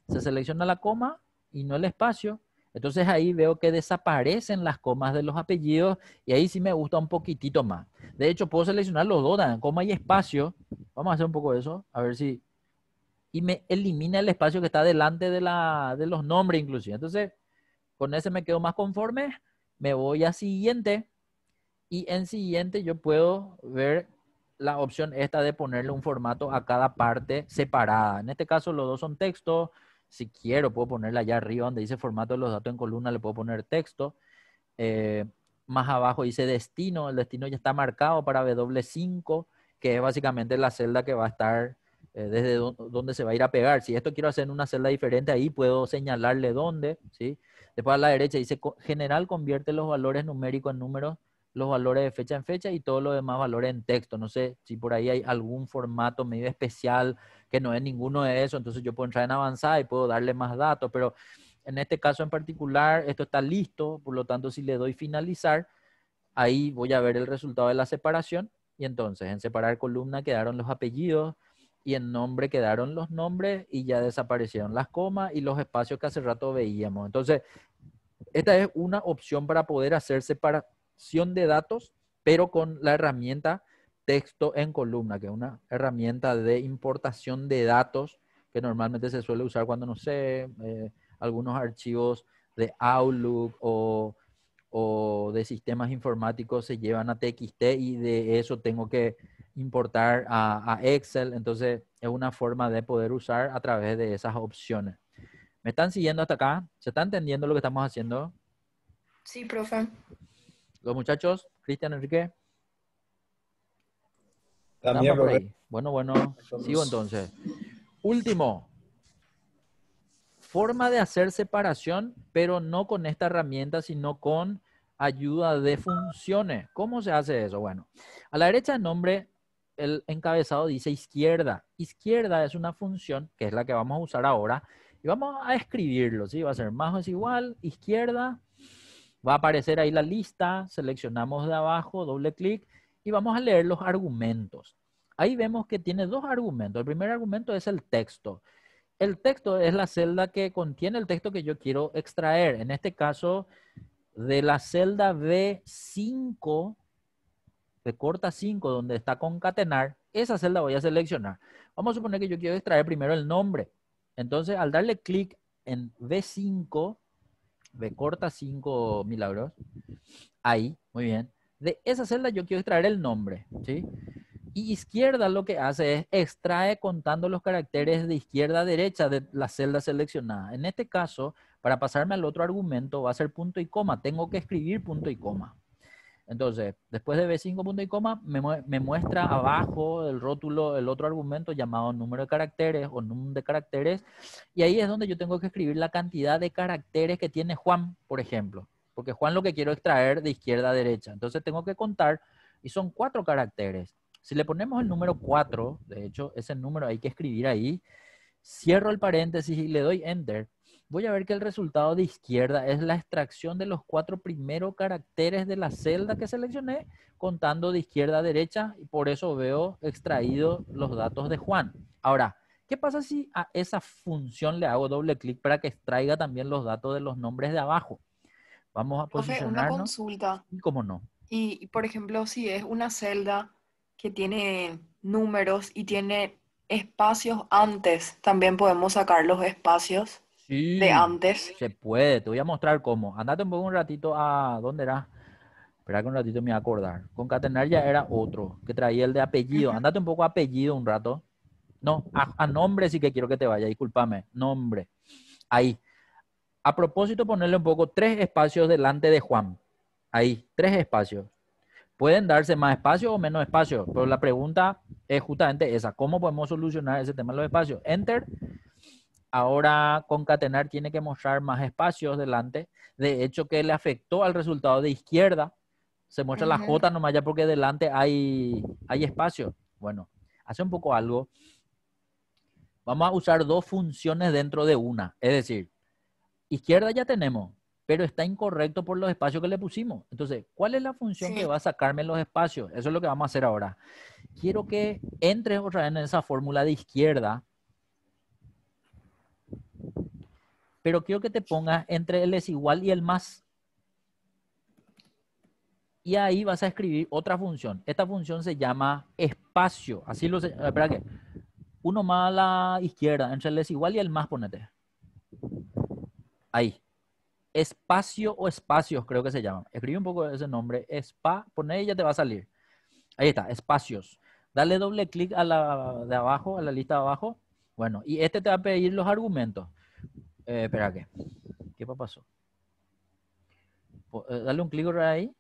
Se selecciona la coma y no el espacio. Entonces ahí veo que desaparecen las comas de los apellidos y ahí sí me gusta un poquitito más. De hecho, puedo seleccionar los dos, coma y espacio. Vamos a hacer un poco de eso, a ver si... Y me elimina el espacio que está delante de, de los nombres inclusive. Entonces, con ese me quedo más conforme. Me voy a siguiente. Y en siguiente yo puedo ver la opción esta de ponerle un formato a cada parte separada. En este caso los dos son textos si quiero, puedo ponerla allá arriba donde dice formato de los datos en columna, le puedo poner texto. Eh, más abajo dice destino, el destino ya está marcado para W5, que es básicamente la celda que va a estar eh, desde donde se va a ir a pegar. Si esto quiero hacer en una celda diferente, ahí puedo señalarle dónde, ¿sí? Después a la derecha dice general convierte los valores numéricos en números, los valores de fecha en fecha y todos los demás valores en texto. No sé si por ahí hay algún formato medio especial que no es ninguno de eso, entonces yo puedo entrar en avanzada y puedo darle más datos, pero en este caso en particular esto está listo, por lo tanto si le doy finalizar, ahí voy a ver el resultado de la separación y entonces en separar columna quedaron los apellidos y en nombre quedaron los nombres y ya desaparecieron las comas y los espacios que hace rato veíamos. Entonces, esta es una opción para poder hacer separación de datos, pero con la herramienta texto en columna, que es una herramienta de importación de datos que normalmente se suele usar cuando, no sé, eh, algunos archivos de Outlook o, de sistemas informáticos se llevan a TXT y de eso tengo que importar a, a Excel. Entonces es una forma de poder usar a través de esas opciones. ¿Me están siguiendo hasta acá? ¿Se está entendiendo lo que estamos haciendo? Sí, profe. Los muchachos, Cristian Enrique. Bueno, bueno, sigo entonces. Último. Forma de hacer separación, pero no con esta herramienta, sino con ayuda de funciones. ¿Cómo se hace eso? Bueno, a la derecha el nombre, el encabezado dice izquierda. Izquierda es una función, que es la que vamos a usar ahora, y vamos a escribirlo, ¿sí? Va a ser más o es igual, izquierda, va a aparecer ahí la lista, seleccionamos de abajo, doble clic, vamos a leer los argumentos. Ahí vemos que tiene dos argumentos. El primer argumento es el texto. El texto es la celda que contiene el texto que yo quiero extraer. En este caso, de la celda B5, de corta 5, donde está concatenar, esa celda voy a seleccionar. Vamos a suponer que yo quiero extraer primero el nombre. Entonces, al darle clic en B5, B corta 5 milagros, ahí, muy bien, de esa celda yo quiero extraer el nombre, ¿sí? Y izquierda lo que hace es extrae contando los caracteres de izquierda a derecha de la celda seleccionada. En este caso, para pasarme al otro argumento, va a ser punto y coma. Tengo que escribir punto y coma. Entonces, después de B5 punto y coma, me, muestra abajo el rótulo el otro argumento llamado número de caracteres o num de caracteres. Y ahí es donde yo tengo que escribir la cantidad de caracteres que tiene Juan, por ejemplo porque Juan lo que quiero extraer de izquierda a derecha. Entonces tengo que contar y son cuatro caracteres. Si le ponemos el número 4, de hecho, ese número hay que escribir ahí, cierro el paréntesis y le doy enter, voy a ver que el resultado de izquierda es la extracción de los cuatro primeros caracteres de la celda que seleccioné, contando de izquierda a derecha, y por eso veo extraído los datos de Juan. Ahora, ¿qué pasa si a esa función le hago doble clic para que extraiga también los datos de los nombres de abajo? Vamos a posicionarnos. una consulta. ¿Cómo no? Y, por ejemplo, si es una celda que tiene números y tiene espacios antes, también podemos sacar los espacios de antes. Se puede, te voy a mostrar cómo. Andate un poco un ratito a. ¿Dónde era? Espera que un ratito me voy a acordar. Concatenar ya era otro, que traía el de apellido. Andate un poco a apellido un rato. No, a, nombre sí que quiero que te vaya, discúlpame. Nombre. Ahí. A propósito, ponerle un poco tres espacios delante de Juan. Ahí, tres espacios. Pueden darse más espacio o menos espacio, pero la pregunta es justamente esa. ¿Cómo podemos solucionar ese tema de los espacios? Enter. Ahora concatenar tiene que mostrar más espacios delante. De hecho, que le afectó al resultado de izquierda. Se muestra la J nomás ya porque delante hay, hay espacio. Bueno, hace un poco algo. Vamos a usar dos funciones dentro de una. Es decir, Izquierda ya tenemos, pero está incorrecto por los espacios que le pusimos. Entonces, ¿cuál es la función que va a sacarme los espacios? Eso es lo que vamos a hacer ahora. Quiero que entres otra vez en esa fórmula de izquierda, pero quiero que te pongas entre el igual y el más. Y ahí vas a escribir otra función. Esta función se llama espacio. Así lo... Espera que... Uno más a la izquierda, entre el igual y el más, ponete. Ahí. Espacio o espacios, creo que se llaman. Escribe un poco ese nombre. Spa, poné y ya te va a salir. Ahí está, espacios. Dale doble clic a la de abajo, a la lista de abajo. Bueno, y este te va a pedir los argumentos. Eh, espera, ¿qué? ¿Qué pasó? Eh, dale un clic ahí.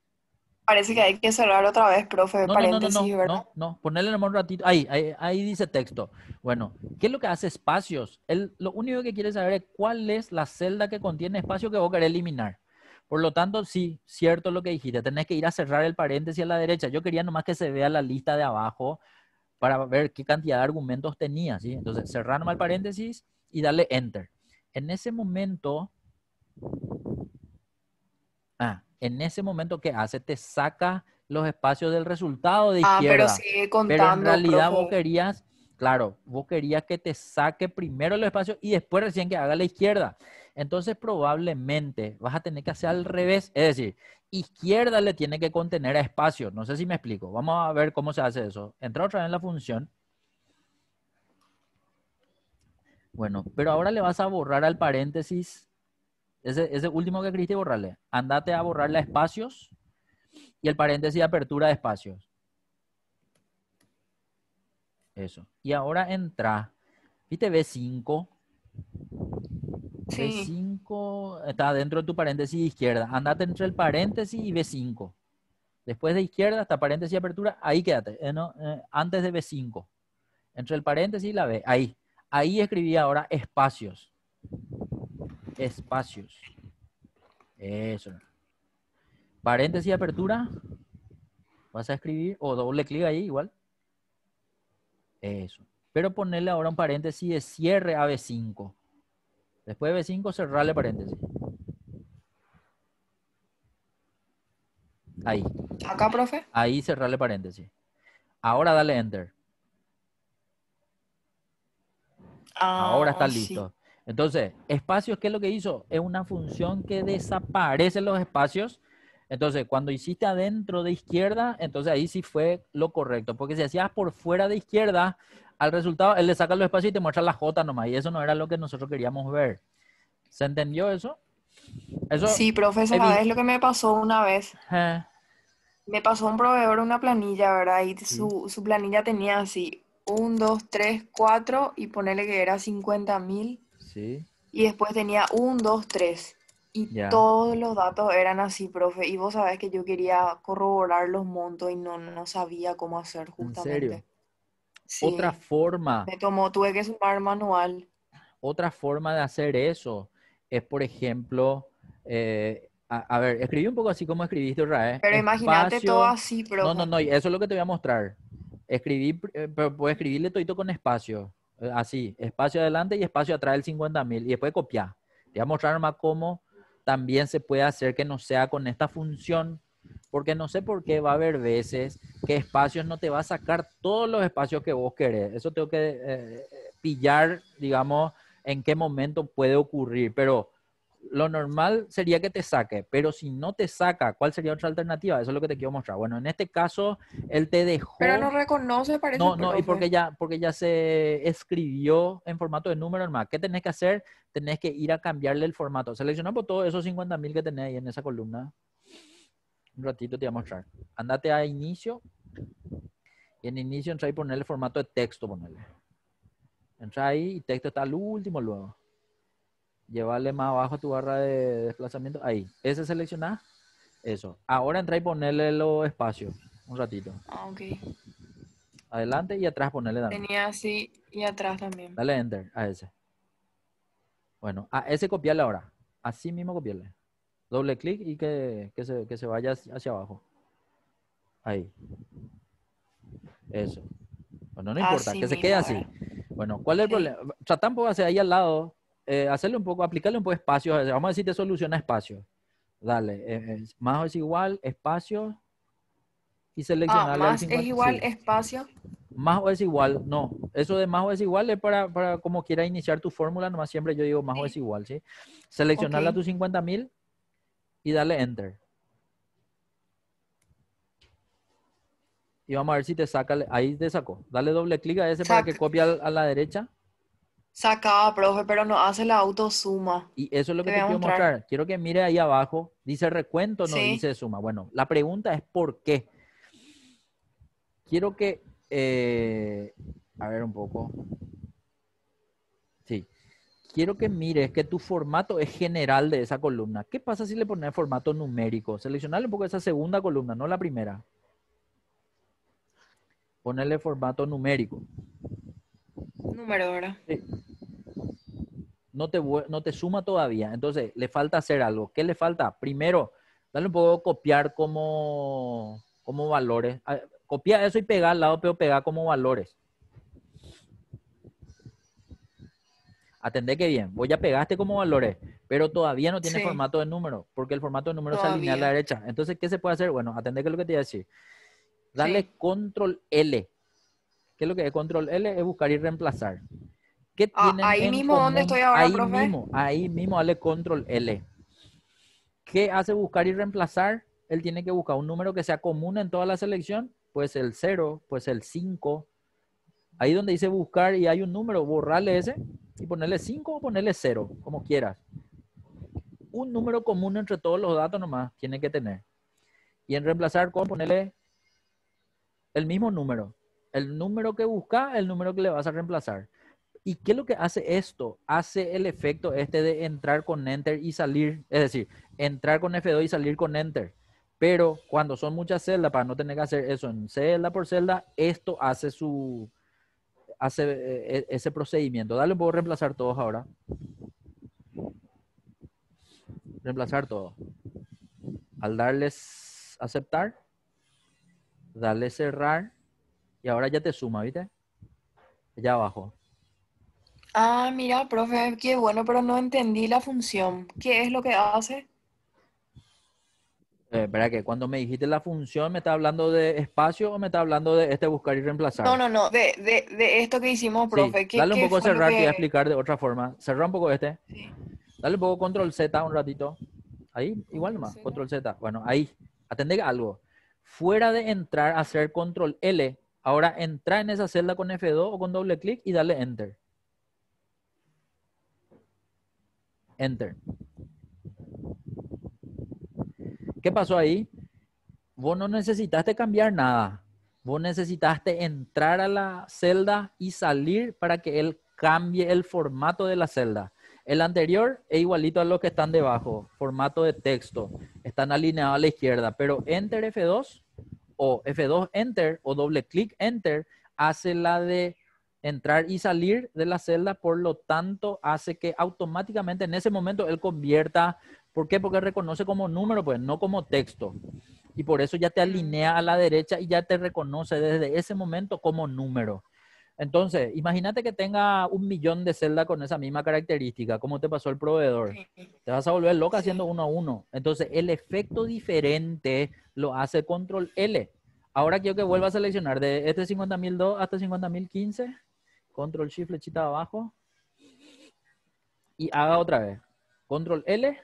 Parece que hay que cerrar otra vez, profe, paréntesis, ¿verdad? no, No, no, ponerle nomás un ratito. Ahí, ahí, dice texto. Bueno, ¿qué es lo que hace espacios? lo único que quiere saber es cuál es la celda que contiene espacio que vos querés eliminar. Por lo tanto, sí, cierto lo que dijiste, tenés que ir a cerrar el paréntesis a la derecha. Yo quería nomás que se vea la lista de abajo para ver qué cantidad de argumentos tenía, ¿sí? Entonces, cerrar nomás el paréntesis y darle enter. En ese momento... Ah, en ese momento que hace, te saca los espacios del resultado de izquierda. Ah, pero sigue contando. en realidad vos querías, claro, vos querías que te saque primero los espacios y después recién que haga la izquierda. Entonces probablemente vas a tener que hacer al revés, es decir, izquierda le tiene que contener a espacio. No sé si me explico. Vamos a ver cómo se hace eso. Entra otra vez en la función. Bueno, pero ahora le vas a borrar al paréntesis ese, ese último que escribiste, borrarle. Andate a borrarle a espacios y el paréntesis de apertura de espacios. Eso. Y ahora entra, viste B5. B5 está dentro de tu paréntesis izquierda. Andate entre el paréntesis y B5. Después de izquierda hasta paréntesis y apertura, ahí quédate. Eh, eh, antes de B5. Entre el paréntesis y la B. Ahí. Ahí escribí ahora espacios espacios. Eso. Paréntesis, apertura. Vas a escribir o doble clic ahí igual. Eso. Pero ponerle ahora un paréntesis de cierre a B5. Después de B5, cerrarle paréntesis. Ahí. Acá, profe. Ahí cerrarle paréntesis. Ahora dale enter. Ah, ahora está oh, listo. Entonces, espacios, ¿qué es lo que hizo? Es una función que desaparece los espacios. Entonces, cuando hiciste adentro de izquierda, entonces ahí sí fue lo correcto. Porque si hacías por fuera de izquierda, al resultado, él le saca los espacios y te muestra la J nomás. Y eso no era lo que nosotros queríamos ver. ¿Se entendió eso? sí, profesor, es lo que me pasó una vez. Eh. Me pasó un proveedor una planilla, ¿verdad? Y su, planilla tenía así, 1, 2, 3, 4 y ponerle que era 50,000 mil y después tenía un, dos, tres. Y todos los datos eran así, profe. Y vos sabés que yo quería corroborar los montos y no, sabía cómo hacer justamente. Otra forma. Me tomó, tuve que sumar manual. Otra forma de hacer eso es, por ejemplo, eh, a, ver, escribí un poco así como escribiste, Rae. Pero imagínate todo así, profe. No, no, no, eso es lo que te voy a mostrar. Escribí, eh, pero puedo escribirle todo con espacio así, espacio adelante y espacio atrás del 50.000 y después copiar. Te voy a mostrar más cómo también se puede hacer que no sea con esta función, porque no sé por qué va a haber veces que espacios no te va a sacar todos los espacios que vos querés. Eso tengo que eh, eh, pillar, digamos, en qué momento puede ocurrir, pero lo normal sería que te saque, pero si no te saca, ¿cuál sería otra alternativa? Eso es lo que te quiero mostrar. Bueno, en este caso, él te dejó... Pero no reconoce, parece. No, no, y porque ya, porque ya se escribió en formato de número normal. ¿Qué tenés que hacer? Tenés que ir a cambiarle el formato. Seleccionamos todos esos 50.000 que tenés ahí en esa columna. Un ratito te voy a mostrar. Andate a inicio. Y en inicio entra y el formato de texto, Entra ahí y texto está al último luego llevarle más abajo a tu barra de desplazamiento, ahí. Ese seleccionar. eso. Ahora entra y ponerle los espacios, un ratito. Ah, ok. Adelante y atrás ponerle también. Tenía así y atrás también. Dale enter a ese. Bueno, a ese copiarle ahora. Así mismo copiarle. Doble clic y que, se, vaya hacia abajo. Ahí. Eso. Bueno, no importa, que se quede así. Bueno, ¿cuál es el problema? Tratamos de ahí al lado, eh, hacerle un poco, aplicarle un poco espacio. vamos a decir, te soluciona espacio. Dale, eh, eh, más es igual, espacio y seleccionarle. Ah, más es igual, espacio. Más o es igual, no. Eso de más o es igual es para, para como quiera iniciar tu fórmula, nomás siempre yo digo más o es igual, ¿sí? Seleccionarla okay. a tus 50.000 y dale enter. Y vamos a ver si te saca, ahí te sacó. Dale doble clic a ese para que copie a la derecha. Sacaba, profe, pero no hace la autosuma. Y eso es lo que te quiero mostrar. Quiero que mire ahí abajo. Dice recuento, no dice suma. Bueno, la pregunta es ¿por qué? Quiero que... Eh, a ver un poco. Sí. Quiero que mires que tu formato es general de esa columna. ¿Qué pasa si le pones formato numérico? Seleccionarle un poco esa segunda columna, no la primera. Ponerle formato numérico. Número ahora. No te, no te suma todavía. Entonces, le falta hacer algo. ¿Qué le falta? Primero, dale un poco copiar como, como valores. Ah, copia eso y pegar al lado, pero pega como valores. Atendé que bien, Voy a pegaste como valores, pero todavía no tiene formato de número, porque el formato de número se alinea a la derecha. Entonces, ¿qué se puede hacer? Bueno, atendé que es lo que te iba a decir. Dale control L ¿Qué es lo que es control L? Es buscar y reemplazar. ¿Qué ah, ahí mismo, ¿dónde estoy ahora, ahí Mismo, ahí mismo, dale control L. ¿Qué hace buscar y reemplazar? Él tiene que buscar un número que sea común en toda la selección, pues el 0, pues el 5. Ahí donde dice buscar y hay un número, borrarle ese y ponerle 5 o ponerle 0, como quieras. Un número común entre todos los datos nomás tiene que tener. Y en reemplazar ¿cómo ponerle el mismo número el número que busca, el número que le vas a reemplazar. ¿Y qué es lo que hace esto? Hace el efecto este de entrar con Enter y salir, es decir, entrar con F2 y salir con Enter. Pero cuando son muchas celdas, para no tener que hacer eso en celda por celda, esto hace su hace eh, e, ese procedimiento. Dale, puedo reemplazar todos ahora. Reemplazar todo. Al darles aceptar, darle cerrar, y ahora ya te suma, ¿viste? Allá abajo. Ah, mira, profe, qué bueno, pero no entendí la función. ¿Qué es lo que hace? Eh, que cuando me dijiste la función, ¿me está hablando de espacio o me está hablando de este buscar y reemplazar? No, no, no, de, esto que hicimos, profe. Dale un poco cerrar que... a explicar de otra forma. Cerrar un poco este. Sí. Dale un poco control Z un ratito. Ahí, igual nomás, control Z. Bueno, ahí, atender algo. Fuera de entrar a hacer control L, Ahora entra en esa celda con F2 o con doble clic y dale Enter. Enter. ¿Qué pasó ahí? Vos no necesitaste cambiar nada. Vos necesitaste entrar a la celda y salir para que él cambie el formato de la celda. El anterior es igualito a los que están debajo, formato de texto. Están alineados a la izquierda, pero Enter F2 o F2 Enter o doble clic Enter hace la de entrar y salir de la celda, por lo tanto hace que automáticamente en ese momento él convierta, ¿por qué? Porque reconoce como número, pues no como texto. Y por eso ya te alinea a la derecha y ya te reconoce desde ese momento como número. Entonces, imagínate que tenga un millón de celdas con esa misma característica, como te pasó el proveedor. Te vas a volver loca haciendo uno a uno. Entonces, el efecto diferente lo hace control L. Ahora quiero que vuelva a seleccionar de este 50.002 hasta 50.015. Control Shift, flechita abajo. Y haga otra vez. Control L.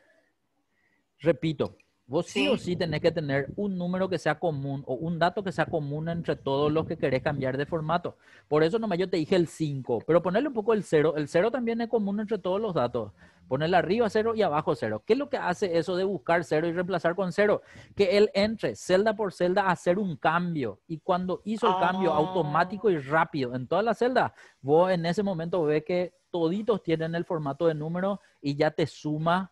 Repito. Vos sí. o sí tenés que tener un número que sea común o un dato que sea común entre todos los que querés cambiar de formato. Por eso nomás yo te dije el 5, pero ponerle un poco el 0. El 0 también es común entre todos los datos. Ponerle arriba 0 y abajo 0. ¿Qué es lo que hace eso de buscar 0 y reemplazar con 0? Que él entre celda por celda a hacer un cambio. Y cuando hizo el cambio ah. automático y rápido en todas las celdas, vos en ese momento ves que toditos tienen el formato de número y ya te suma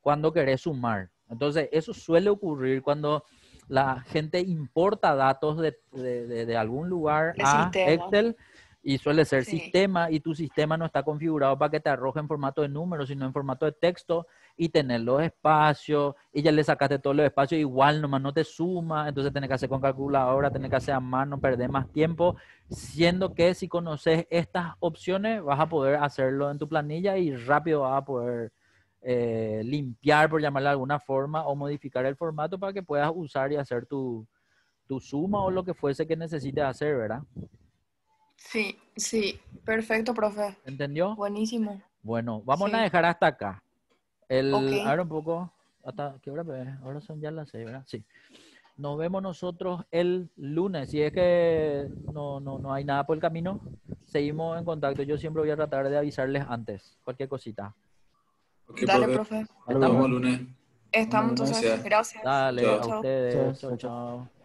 cuando querés sumar. Entonces, eso suele ocurrir cuando la gente importa datos de, algún lugar a Excel y suele ser sistema y tu sistema no está configurado para que te arroje en formato de números, sino en formato de texto y tener los espacios y ya le sacaste todos los espacios, igual nomás no te suma, entonces tienes que hacer con calculadora, tenés que hacer a mano, perder más tiempo, siendo que si conoces estas opciones vas a poder hacerlo en tu planilla y rápido vas a poder eh, limpiar, por llamarla de alguna forma, o modificar el formato para que puedas usar y hacer tu, suma o lo que fuese que necesites hacer, ¿verdad? Sí, sí, perfecto, profe. ¿Entendió? Buenísimo. Bueno, vamos a dejar hasta acá. El, un poco, hasta, ¿qué hora? Ahora son ya las seis, ¿verdad? Sí. Nos vemos nosotros el lunes. Si es que no, no, no hay nada por el camino, seguimos en contacto. Yo siempre voy a tratar de avisarles antes, cualquier cosita. Dale, profe. profe. Estamos, lunes. Estamos entonces. Gracias. Dale, a ustedes. chao. chao.